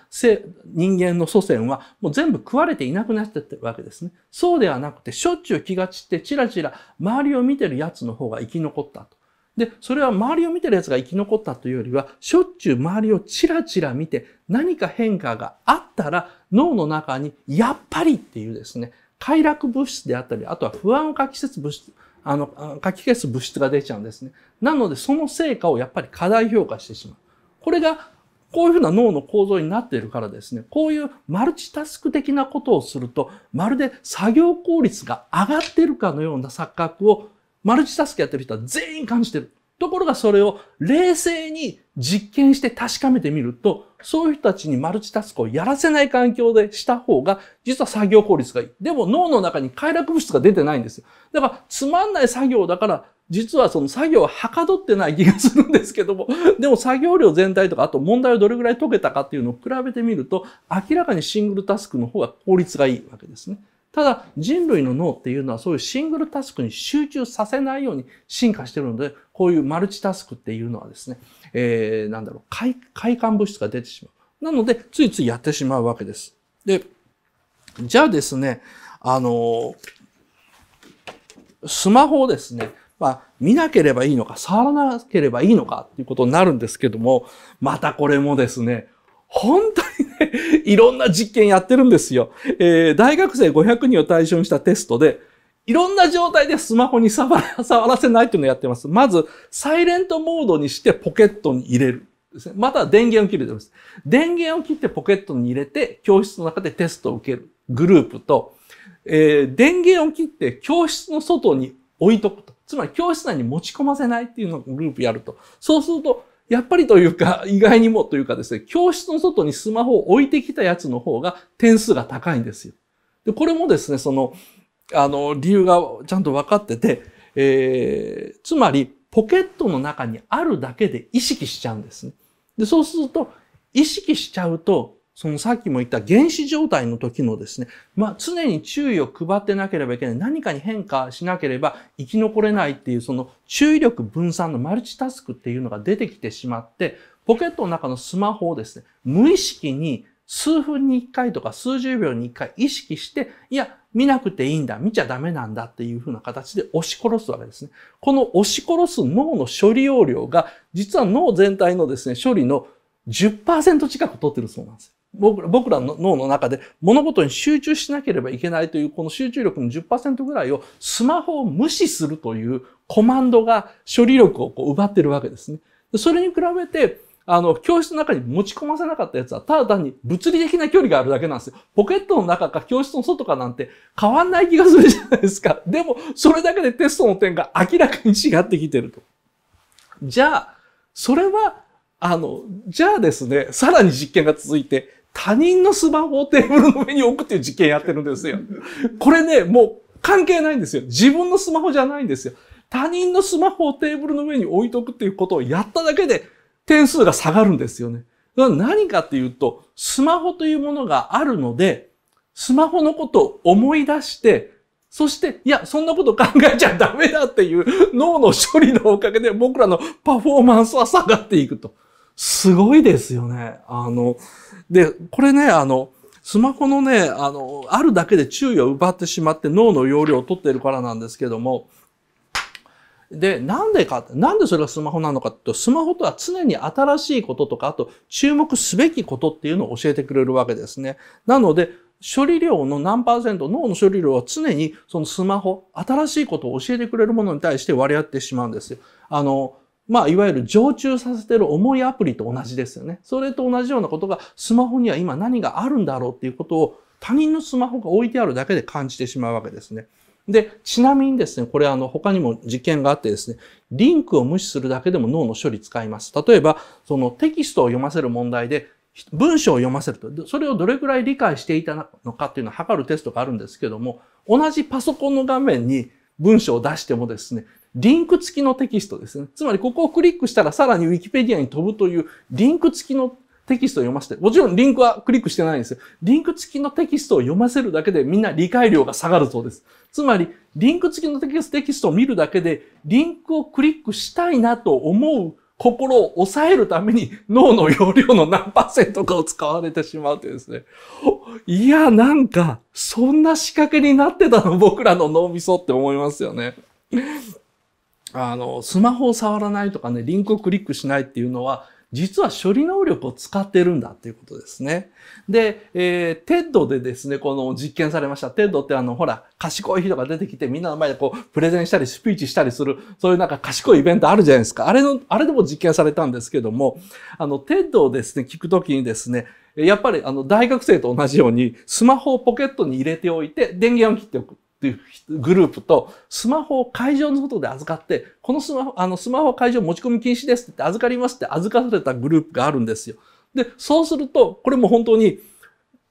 Speaker 1: 人間の祖先はもう全部食われていなくなっちゃってるわけですね。そうではなくてしょっちゅう気が散ってチラチラ周りを見てる奴の方が生き残ったと。で、それは周りを見てる奴が生き残ったというよりは、しょっちゅう周りをチラチラ見て、何か変化があったら、脳の中に、やっぱりっていうですね、快楽物質であったり、あとは不安をかき消す物質、あの、かき消す物質が出ちゃうんですね。なので、その成果をやっぱり過大評価してしまう。これが、こういうふうな脳の構造になっているからですね、こういうマルチタスク的なことをすると、まるで作業効率が上がっているかのような錯覚をマルチタスクやってる人は全員感じてる。ところがそれを冷静に実験して確かめてみると、そういう人たちにマルチタスクをやらせない環境でした方が、実は作業効率がいい。でも脳の中に快楽物質が出てないんですよ。だからつまんない作業だから、実はその作業ははかどってない気がするんですけども、でも作業量全体とか、あと問題をどれぐらい解けたかっていうのを比べてみると、明らかにシングルタスクの方が効率がいいわけですね。ただ人類の脳っていうのはそういうシングルタスクに集中させないように進化してるので、こういうマルチタスクっていうのはですね、えー、なんだろう、快感物質が出てしまう。なので、ついついやってしまうわけです。で、じゃあですね、あのスマホをですね、まあ、見なければいいのか、触らなければいいのかっていうことになるんですけども、またこれもですね、本当にね、いろんな実験やってるんですよ。えー、大学生500人を対象にしたテストで、いろんな状態でスマホに触らせないっていうのをやってます。まず、サイレントモードにしてポケットに入れる。または電源を切るです。電源を切ってポケットに入れて、教室の中でテストを受けるグループと、えー、電源を切って教室の外に置いとくと。つまり教室内に持ち込ませないっていうのをグループやると。そうすると、やっぱりというか、意外にもというかですね、教室の外にスマホを置いてきたやつの方が点数が高いんですよ。で、これもですね、その、あの、理由がちゃんと分かってて、えー、つまり、ポケットの中にあるだけで意識しちゃうんですね。で、そうすると、意識しちゃうと、そのさっきも言った原始状態の時のですね、まあ常に注意を配ってなければいけない。何かに変化しなければ生き残れないっていうその注意力分散のマルチタスクっていうのが出てきてしまって、ポケットの中のスマホをですね、無意識に数分に1回とか数十秒に1回意識して、いや、見なくていいんだ、見ちゃダメなんだっていう風な形で押し殺すわけですね。この押し殺す脳の処理容量が、実は脳全体のですね、処理の10%近く取ってるそうなんですよ。僕僕らの脳の中で物事に集中しなければいけないというこの集中力の10%ぐらいをスマホを無視するというコマンドが処理力をこう奪ってるわけですね。それに比べて、あの、教室の中に持ち込ませなかったやつは、ただ単に物理的な距離があるだけなんですよ。ポケットの中か教室の外かなんて変わんない気がするじゃないですか。でも、それだけでテストの点が明らかに違ってきてると。じゃあ、それは、あの、じゃあですね、さらに実験が続いて、他人のスマホをテーブルの上に置くっていう実験やってるんですよ。これね、もう関係ないんですよ。自分のスマホじゃないんですよ。他人のスマホをテーブルの上に置いとくっていうことをやっただけで点数が下がるんですよね。何かっていうと、スマホというものがあるので、スマホのことを思い出して、そして、いや、そんなこと考えちゃダメだっていう脳の処理のおかげで僕らのパフォーマンスは下がっていくと。すごいですよね。あの、で、これね、あの、スマホのね、あの、あるだけで注意を奪ってしまって脳の容量を取っているからなんですけども、で、なんでか、なんでそれがスマホなのかっていうと、スマホとは常に新しいこととか、あと注目すべきことっていうのを教えてくれるわけですね。なので、処理量の何パーセント、脳の処理量は常にそのスマホ、新しいことを教えてくれるものに対して割り当ててしまうんですよ。あの、まあ、いわゆる常駐させてる重いアプリと同じですよね。それと同じようなことが、スマホには今何があるんだろうっていうことを、他人のスマホが置いてあるだけで感じてしまうわけですね。で、ちなみにですね、これあの他にも実験があってですね、リンクを無視するだけでも脳の処理使います。例えば、そのテキストを読ませる問題で、文章を読ませると、それをどれくらい理解していたのかっていうのを測るテストがあるんですけども、同じパソコンの画面に文章を出してもですね、リンク付きのテキストですね。つまりここをクリックしたらさらに Wikipedia に飛ぶというリンク付きのテキストを読ませて、もちろんリンクはクリックしてないんですよ。リンク付きのテキストを読ませるだけでみんな理解量が下がるそうです。つまり、リンク付きのテキストを見るだけで、リンクをクリックしたいなと思う心を抑えるために脳の容量の何パーセントかを使われてしまうというですね。いや、なんか、そんな仕掛けになってたの僕らの脳みそって思いますよね。あの、スマホを触らないとかね、リンクをクリックしないっていうのは、実は処理能力を使ってるんだっていうことですね。で、えー、テッドでですね、この実験されました。テッドってあの、ほら、賢い人が出てきてみんなの前でこう、プレゼンしたりスピーチしたりする、そういうなんか賢いイベントあるじゃないですか。あれの、あれでも実験されたんですけども、あの、テッドをですね、聞くときにですね、やっぱりあの、大学生と同じように、スマホをポケットに入れておいて、電源を切っておく。っていうグループと、スマホを会場の外で預かって、このスマホ、あの、スマホ会場持ち込み禁止ですって預かりますって預かされたグループがあるんですよ。で、そうすると、これも本当に、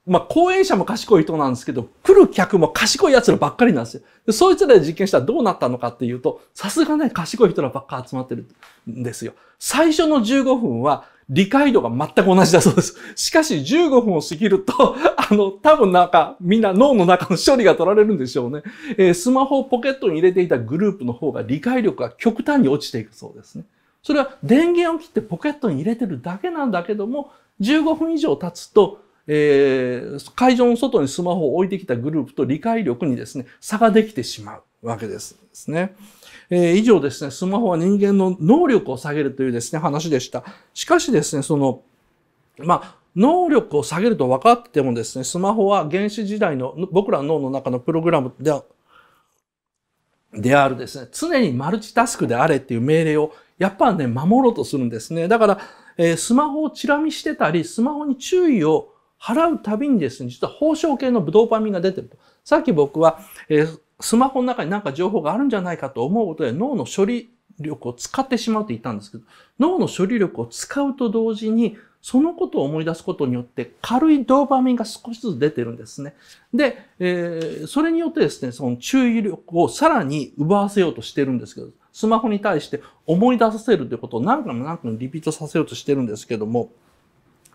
Speaker 1: まあ、講演者も賢い人なんですけど、来る客も賢い奴らばっかりなんですよ。で、そいつらで実験したらどうなったのかっていうと、さすがね、賢い人らばっか集まってるんですよ。最初の15分は、理解度が全く同じだそうです。しかし15分を過ぎると、あの、多分なんか、みんな脳の中の処理が取られるんでしょうね。えー、スマホをポケットに入れていたグループの方が理解力が極端に落ちていくそうですね。それは電源を切ってポケットに入れてるだけなんだけども、15分以上経つと、えー、会場の外にスマホを置いてきたグループと理解力にですね、差ができてしまうわけですですね。えー、以上ですね、スマホは人間の能力を下げるというですね、話でした。しかしですね、その、まあ、能力を下げると分かってもですね、スマホは原始時代の僕らの脳の中のプログラムでであるですね、常にマルチタスクであれっていう命令をやっぱね、守ろうとするんですね。だから、えー、スマホをチラ見してたり、スマホに注意を払うたびにですね、実は報奨系のブドーパミンが出てると。さっき僕は、えー、スマホの中に何か情報があるんじゃないかと思うことで脳の処理力を使ってしまうって言ったんですけど、脳の処理力を使うと同時に、そのことを思い出すことによって軽いドーパミンが少しずつ出てるんですね。で、えー、それによってですね、その注意力をさらに奪わせようとしてるんですけど、スマホに対して思い出させるということを何回も何回もリピートさせようとしてるんですけども、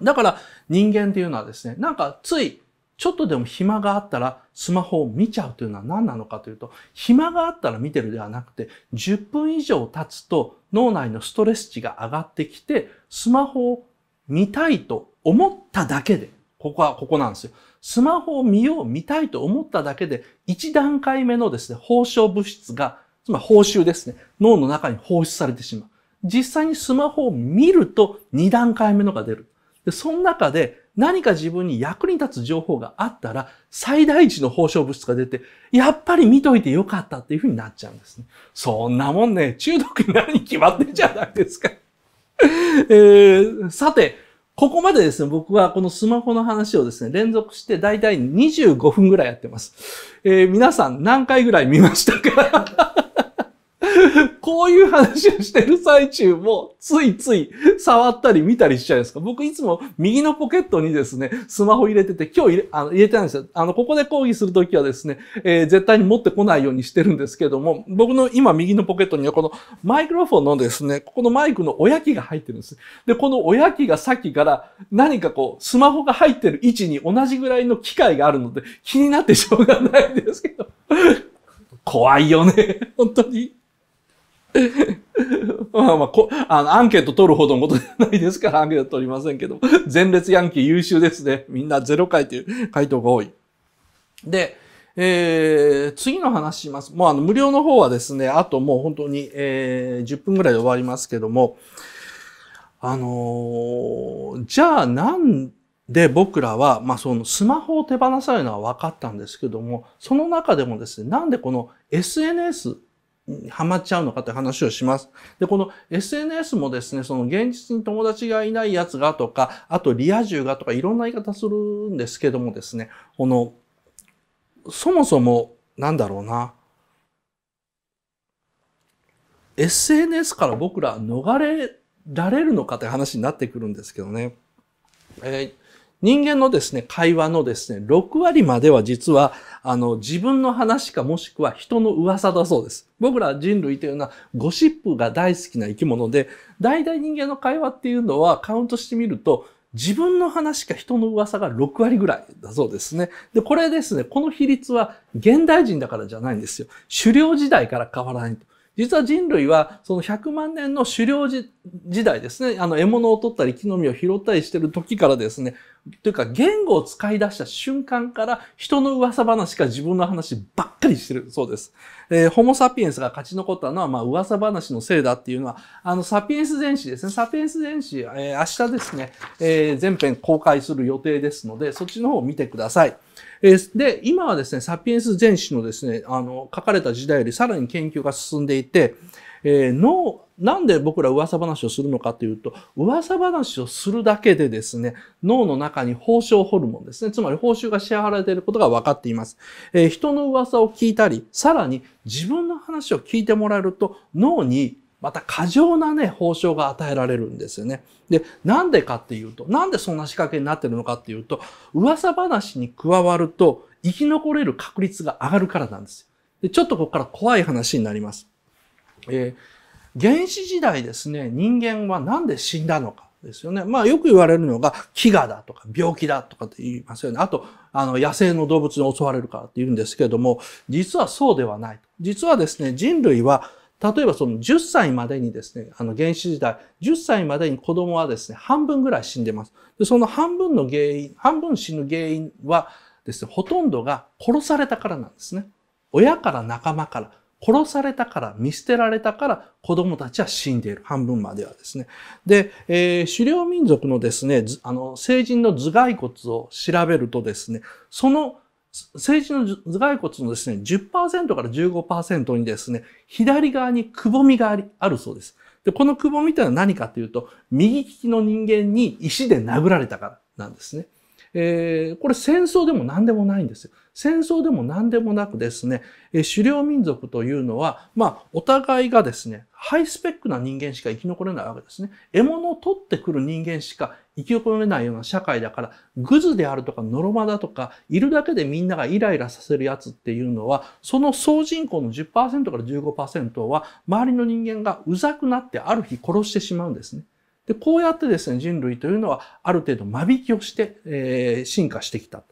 Speaker 1: だから人間っていうのはですね、なんかついちょっとでも暇があったらスマホを見ちゃうというのは何なのかというと、暇があったら見てるではなくて、10分以上経つと脳内のストレス値が上がってきて、スマホを見たいと思っただけで、ここは、ここなんですよ。スマホを見よう、見たいと思っただけで、1段階目のですね、放射物質が、つまり報酬ですね、脳の中に放出されてしまう。実際にスマホを見ると2段階目のが出る。で、その中で何か自分に役に立つ情報があったら、最大値の報奨物質が出て、やっぱり見といてよかったっていうふうになっちゃうんですね。そんなもんね、中毒になるに決まってんじゃないですか えー、さて、ここまでですね、僕はこのスマホの話をですね、連続してだいたい25分ぐらいやってます。えー、皆さん何回ぐらい見ましたか こういう話をしてる最中も、ついつい触ったり見たりしちゃうんですか僕いつも右のポケットにですね、スマホ入れてて、今日入れあの入れてないんですよ。あの、ここで講義するときはですね、えー、絶対に持ってこないようにしてるんですけども、僕の今右のポケットにはこのマイクロフォンのですね、ここのマイクの親機が入ってるんです。で、この親機がさっきから何かこう、スマホが入ってる位置に同じぐらいの機械があるので、気になってしょうがないんですけど。怖いよね。本当に。まあまあ、こあのアンケート取るほどのことじゃないですから、アンケート取りませんけど、前列ヤンキー優秀ですね。みんな0回という回答が多い。で、えー、次の話します。もうあの無料の方はですね、あともう本当に、えー、10分ぐらいで終わりますけども、あのー、じゃあなんで僕らは、まあ、そのスマホを手放されるのは分かったんですけども、その中でもですね、なんでこの SNS ハマっちゃうのかって話をします。で、この SNS もですね、その現実に友達がいないやつがとか、あとリア充がとかいろんな言い方するんですけどもですね、この、そもそも、なんだろうな、SNS から僕ら逃れられるのかって話になってくるんですけどね。えー人間のですね、会話のですね、6割までは実はあの、自分の話かもしくは人の噂だそうです。僕ら人類というのはゴシップが大好きな生き物で、大体人間の会話っていうのはカウントしてみると、自分の話か人の噂が6割ぐらいだそうですね。で、これですね、この比率は現代人だからじゃないんですよ。狩猟時代から変わらないと。実は人類はその100万年の狩猟時代ですね、あの獲物を取ったり木の実を拾ったりしてる時からですね、というか言語を使い出した瞬間から人の噂話か自分の話ばっかりしてるそうです。えー、ホモ・サピエンスが勝ち残ったのはまあ噂話のせいだっていうのは、あのサピエンス全史ですね、サピエンス全史、えー、明日ですね、えー、全編公開する予定ですので、そっちの方を見てください。えで、今はですね、サピエンス全史のですね、あの、書かれた時代よりさらに研究が進んでいて、えー、脳、なんで僕ら噂話をするのかというと、噂話をするだけでですね、脳の中に報酬ホルモンですね、つまり報酬が支払われていることが分かっています。えー、人の噂を聞いたり、さらに自分の話を聞いてもらえると、脳にまた過剰なね、報奨が与えられるんですよね。で、なんでかっていうと、なんでそんな仕掛けになってるのかっていうと、噂話に加わると生き残れる確率が上がるからなんですよ。で、ちょっとここから怖い話になります。えー、原始時代ですね、人間はなんで死んだのか。ですよね。まあよく言われるのが、飢餓だとか病気だとかって言いますよね。あと、あの、野生の動物に襲われるからって言うんですけれども、実はそうではない。実はですね、人類は例えばその10歳までにですね、あの原始時代、10歳までに子供はですね、半分ぐらい死んでます。でその半分の原因、半分死ぬ原因はですね、ほとんどが殺されたからなんですね。親から仲間から、殺されたから、見捨てられたから子供たちは死んでいる。半分まではですね。で、えー、狩猟民族のですね、あの、成人の頭蓋骨を調べるとですね、その政治の頭蓋骨のですね、10%から15%にですね、左側にくぼみがあり、あるそうです。で、このくぼみというのは何かというと、右利きの人間に石で殴られたからなんですね。えー、これ戦争でも何でもないんですよ。戦争でも何でもなくですね、えー、狩猟民族というのは、まあ、お互いがですね、ハイスペックな人間しか生き残れないわけですね。獲物を取ってくる人間しか生き残れないような社会だから、グズであるとか、ノロマだとか、いるだけでみんながイライラさせるやつっていうのは、その総人口の10%から15%は、周りの人間がうざくなってある日殺してしまうんですね。で、こうやってですね、人類というのはある程度間引きをして、えー、進化してきた。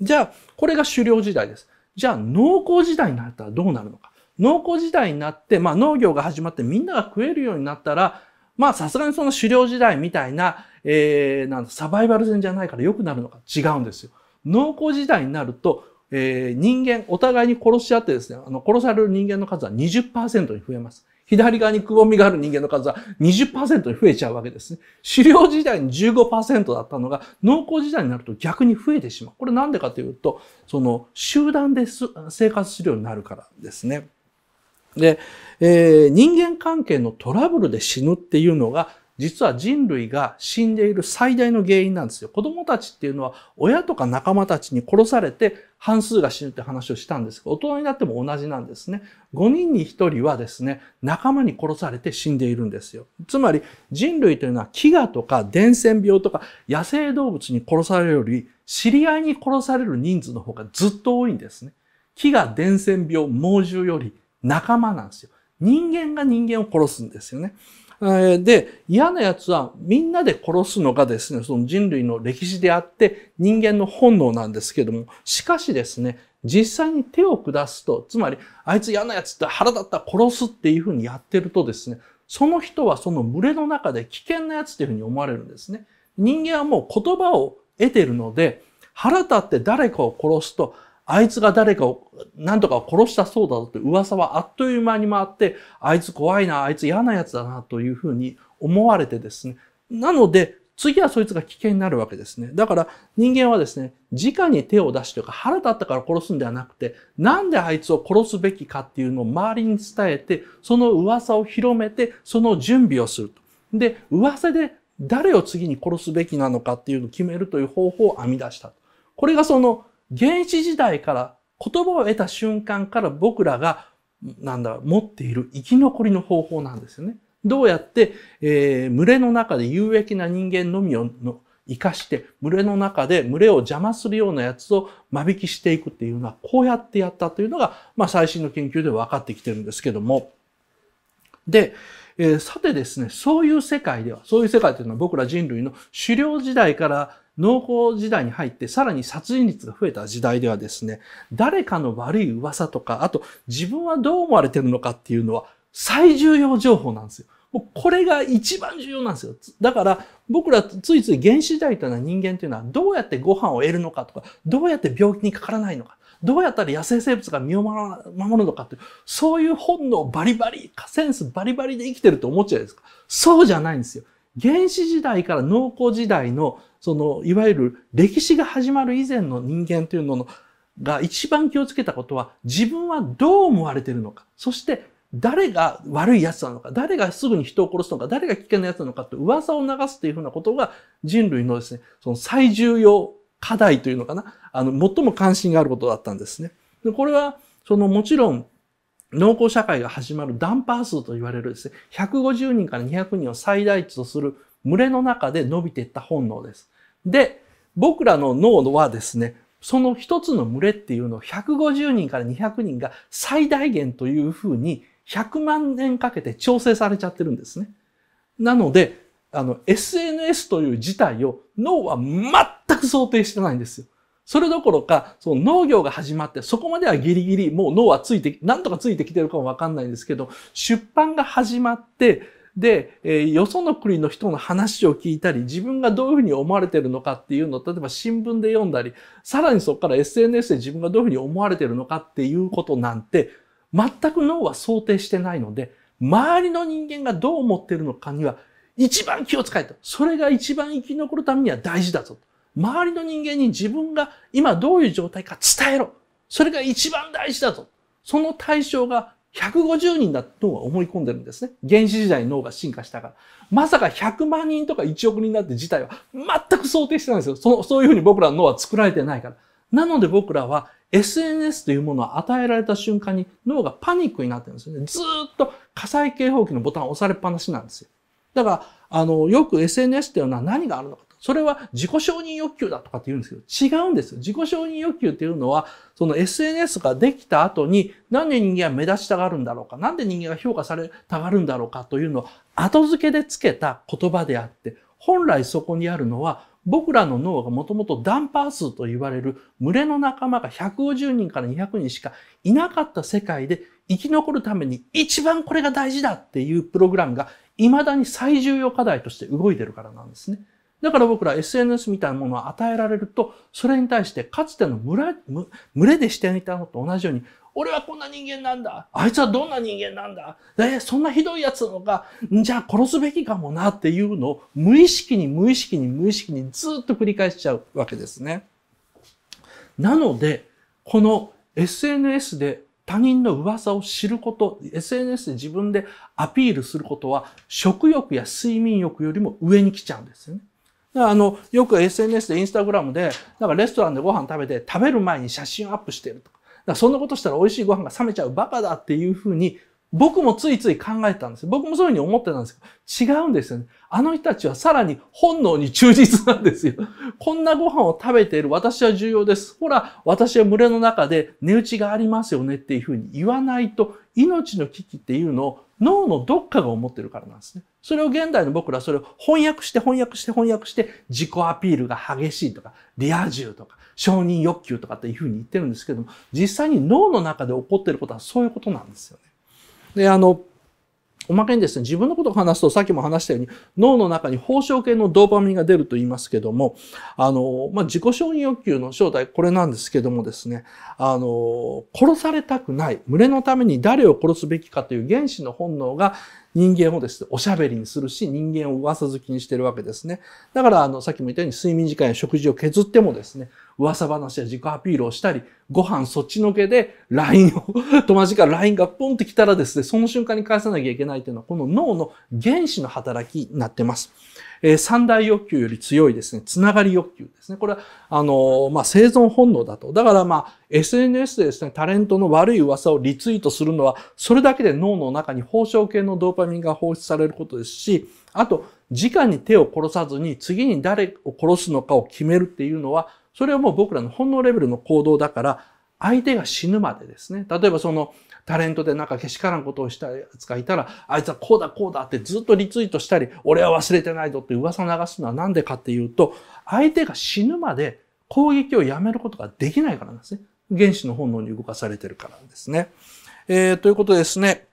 Speaker 1: じゃあ、これが狩猟時代です。じゃあ、農耕時代になったらどうなるのか。農耕時代になって、まあ農業が始まってみんなが食えるようになったら、まあさすがにその狩猟時代みたいな、えー、なんサバイバル戦じゃないから良くなるのか違うんですよ。農耕時代になると、えー、人間、お互いに殺し合ってですね、あの殺される人間の数は20%に増えます。左側にくぼみがある人間の数は20%に増えちゃうわけですね。狩猟時代に15%だったのが、農耕時代になると逆に増えてしまう。これなんでかというと、その集団で生活するようになるからですね。で、えー、人間関係のトラブルで死ぬっていうのが、実は人類が死んでいる最大の原因なんですよ。子供たちっていうのは親とか仲間たちに殺されて半数が死ぬって話をしたんですが、大人になっても同じなんですね。5人に1人はですね、仲間に殺されて死んでいるんですよ。つまり人類というのは飢餓とか伝染病とか野生動物に殺されるより、知り合いに殺される人数の方がずっと多いんですね。飢餓、伝染病、猛獣より仲間なんですよ。人間が人間を殺すんですよね。で、嫌な奴はみんなで殺すのがですね、その人類の歴史であって人間の本能なんですけども、しかしですね、実際に手を下すと、つまり、あいつ嫌な奴って腹立ったら殺すっていうふうにやってるとですね、その人はその群れの中で危険な奴っていうふうに思われるんですね。人間はもう言葉を得てるので、腹立って誰かを殺すと、あいつが誰かを、何とかを殺したそうだと噂はあっという間に回って、あいつ怖いな、あいつ嫌な奴だなというふうに思われてですね。なので、次はそいつが危険になるわけですね。だから人間はですね、直に手を出してというか腹立ったから殺すんではなくて、なんであいつを殺すべきかっていうのを周りに伝えて、その噂を広めて、その準備をすると。で、噂で誰を次に殺すべきなのかっていうのを決めるという方法を編み出した。これがその原始時代から言葉を得た瞬間から僕らが、なんだ、持っている生き残りの方法なんですよね。どうやって、えー、群れの中で有益な人間のみをの生かして、群れの中で群れを邪魔するようなやつを間引きしていくっていうのは、こうやってやったというのが、まあ最新の研究で分かってきてるんですけども。で、えー、さてですね、そういう世界では、そういう世界というのは僕ら人類の狩猟時代から農耕時代に入って、さらに殺人率が増えた時代ではですね、誰かの悪い噂とか、あと自分はどう思われてるのかっていうのは最重要情報なんですよ。もうこれが一番重要なんですよ。だから僕らついつい原始時代というのは人間というのはどうやってご飯を得るのかとか、どうやって病気にかからないのか、どうやったら野生生物が身を守るのかって、そういう本能バリバリ、センスバリバリで生きてると思っちゃうですか。そうじゃないんですよ。原始時代から農耕時代の、その、いわゆる歴史が始まる以前の人間というのの、が一番気をつけたことは、自分はどう思われてるのか、そして誰が悪い奴なのか、誰がすぐに人を殺すのか、誰が危険な奴なのかって噂を流すっていうふうなことが人類のですね、その最重要課題というのかな、あの、最も関心があることだったんですね。で、これは、その、もちろん、農耕社会が始まるダンパー数と言われるですね、150人から200人を最大値とする群れの中で伸びていった本能です。で、僕らの脳はですね、その一つの群れっていうのを150人から200人が最大限というふうに100万年かけて調整されちゃってるんですね。なので、あの、SNS という事態を脳は全く想定してないんですよ。それどころか、その農業が始まって、そこまではギリギリ、もう脳はついて、なんとかついてきてるかもわかんないんですけど、出版が始まって、で、えー、よその国の人の話を聞いたり、自分がどういうふうに思われてるのかっていうのを、例えば新聞で読んだり、さらにそこから SNS で自分がどういうふうに思われてるのかっていうことなんて、全く脳は想定してないので、周りの人間がどう思ってるのかには一番気を使えと。それが一番生き残るためには大事だぞ。周りの人間に自分が今どういう状態か伝えろ。それが一番大事だぞ。その対象が150人だと脳は思い込んでるんですね。原始時代に脳が進化したから。まさか100万人とか1億人だって事態は全く想定してないんですよ。そのそういうふうに僕らの脳は作られてないから。なので僕らは SNS というものを与えられた瞬間に脳がパニックになってるんですよね。ずっと火災警報器のボタンを押されっぱなしなんですよ。だから、あの、よく SNS っていうのは何があるのかと。それは自己承認欲求だとかって言うんですけど、違うんですよ。自己承認欲求っていうのは、その SNS ができた後に、なんで人間は目立ちたがるんだろうか、なんで人間が評価されたがるんだろうかというのを後付けでつけた言葉であって、本来そこにあるのは、僕らの脳がもともとダンパー数と言われる群れの仲間が150人から200人しかいなかった世界で生き残るために一番これが大事だっていうプログラムが未だに最重要課題として動いてるからなんですね。だから僕ら SNS みたいなものを与えられると、それに対してかつての群れでしていたのと同じように、俺はこんな人間なんだ。あいつはどんな人間なんだ。え、そんなひどいやつのか。じゃあ殺すべきかもなっていうのを無意識に無意識に無意識にずっと繰り返しちゃうわけですね。なので、この SNS で他人の噂を知ること、SNS で自分でアピールすることは、食欲や睡眠欲よりも上に来ちゃうんですよね。だからあの、よく SNS でインスタグラムで、なんかレストランでご飯食べて、食べる前に写真をアップしてるとか、だからそんなことしたら美味しいご飯が冷めちゃうバカだっていうふうに僕もついつい考えたんです僕もそういうふうに思ってたんですけど、違うんですよね。あの人たちはさらに本能に忠実なんですよ。こんなご飯を食べている私は重要です。ほら、私は群れの中で値打ちがありますよねっていうふうに言わないと、命の危機っていうのを脳のどっかが思ってるからなんですね。それを現代の僕らそれを翻訳して翻訳して翻訳して自己アピールが激しいとか、リア充とか、承認欲求とかっていうふうに言ってるんですけども、実際に脳の中で起こってることはそういうことなんですよね。であのおまけにですね、自分のことを話すと、さっきも話したように、脳の中に報奨系のドーパミンが出ると言いますけども、あの、まあ、自己承認欲求の正体、これなんですけどもですね、あの、殺されたくない、群れのために誰を殺すべきかという原始の本能が人間をですね、おしゃべりにするし、人間を噂好きにしてるわけですね。だから、あの、さっきも言ったように睡眠時間や食事を削ってもですね、噂話や自己アピールをしたり、ご飯そっちのけで LINE を、友達から LINE がポンってきたらですね、その瞬間に返さなきゃいけないというのは、この脳の原子の働きになってます。え三大欲求より強いですね、つながり欲求ですね。これは、あの、まあ、生存本能だと。だからまあ、SNS でですね、タレントの悪い噂をリツイートするのは、それだけで脳の中に放射系のドーパミンが放出されることですし、あと、直に手を殺さずに次に誰を殺すのかを決めるっていうのは、それはもう僕らの本能レベルの行動だから、相手が死ぬまでですね。例えばその、タレントでなんかけしからんことをしたやつがいたら、あいつはこうだこうだってずっとリツイートしたり、俺は忘れてないぞって噂を流すのはなんでかっていうと、相手が死ぬまで攻撃をやめることができないからなんですね。原子の本能に動かされてるからですね。えー、ということですね。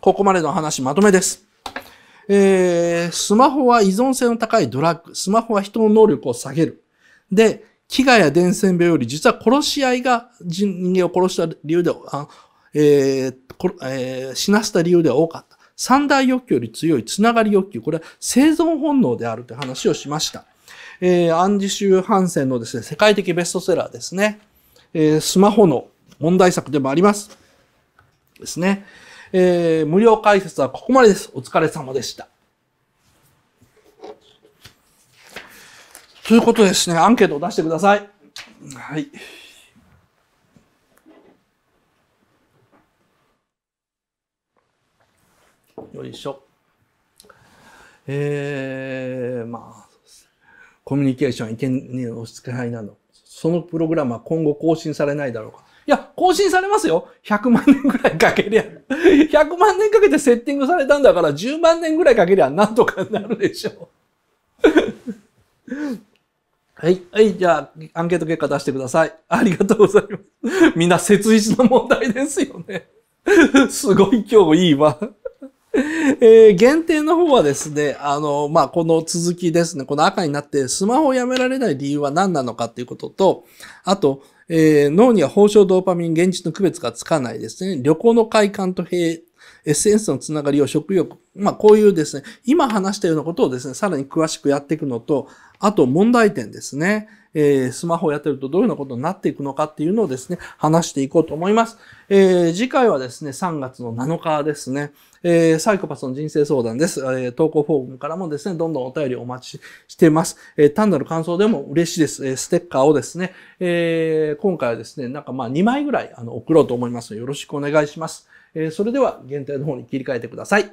Speaker 1: ここまでの話まとめです。えー、スマホは依存性の高いドラッグ。スマホは人の能力を下げる。で、飢餓や伝染病より実は殺し合いが人間を殺した理由でえーこえー、死なせた理由では多かった。三大欲求より強いつながり欲求。これは生存本能であるという話をしました。えー、アンジシュ・ハンセンのですね、世界的ベストセラーですね。えー、スマホの問題作でもあります。ですね。えー、無料解説はここまでです。お疲れ様でした。ということですね、アンケートを出してください。はい。よいしょ。えー、まあ、コミュニケーション、意見に押し付けないなど、そのプログラムは今後更新されないだろうか。いや、更新されますよ。100万年ぐらいかけりゃ。100万年かけてセッティングされたんだから、10万年ぐらいかけりゃなんとかなるでしょう。はい。はい。じゃあ、アンケート結果出してください。ありがとうございます。みんな、切実な問題ですよね。すごい今日いいわ。えー、限定の方はですね、あの、まあ、この続きですね、この赤になってスマホをやめられない理由は何なのかっていうことと、あと、えー、脳には放射ドーパミン、現実の区別がつかないですね。旅行の快感と平、エッセンスのつながりを食欲。まあ、こういうですね、今話したようなことをですね、さらに詳しくやっていくのと、あと問題点ですね。えー、スマホをやってるとどういうようなことになっていくのかっていうのをですね、話していこうと思います。えー、次回はですね、3月の7日ですね、えー、サイコパスの人生相談です。えー、投稿フォームからもですね、どんどんお便りお待ちしてます。えー、単なる感想でも嬉しいです。えステッカーをですね、え今回はですね、なんかまあ2枚ぐらいあの送ろうと思いますので、よろしくお願いします。えそれでは、限定の方に切り替えてください。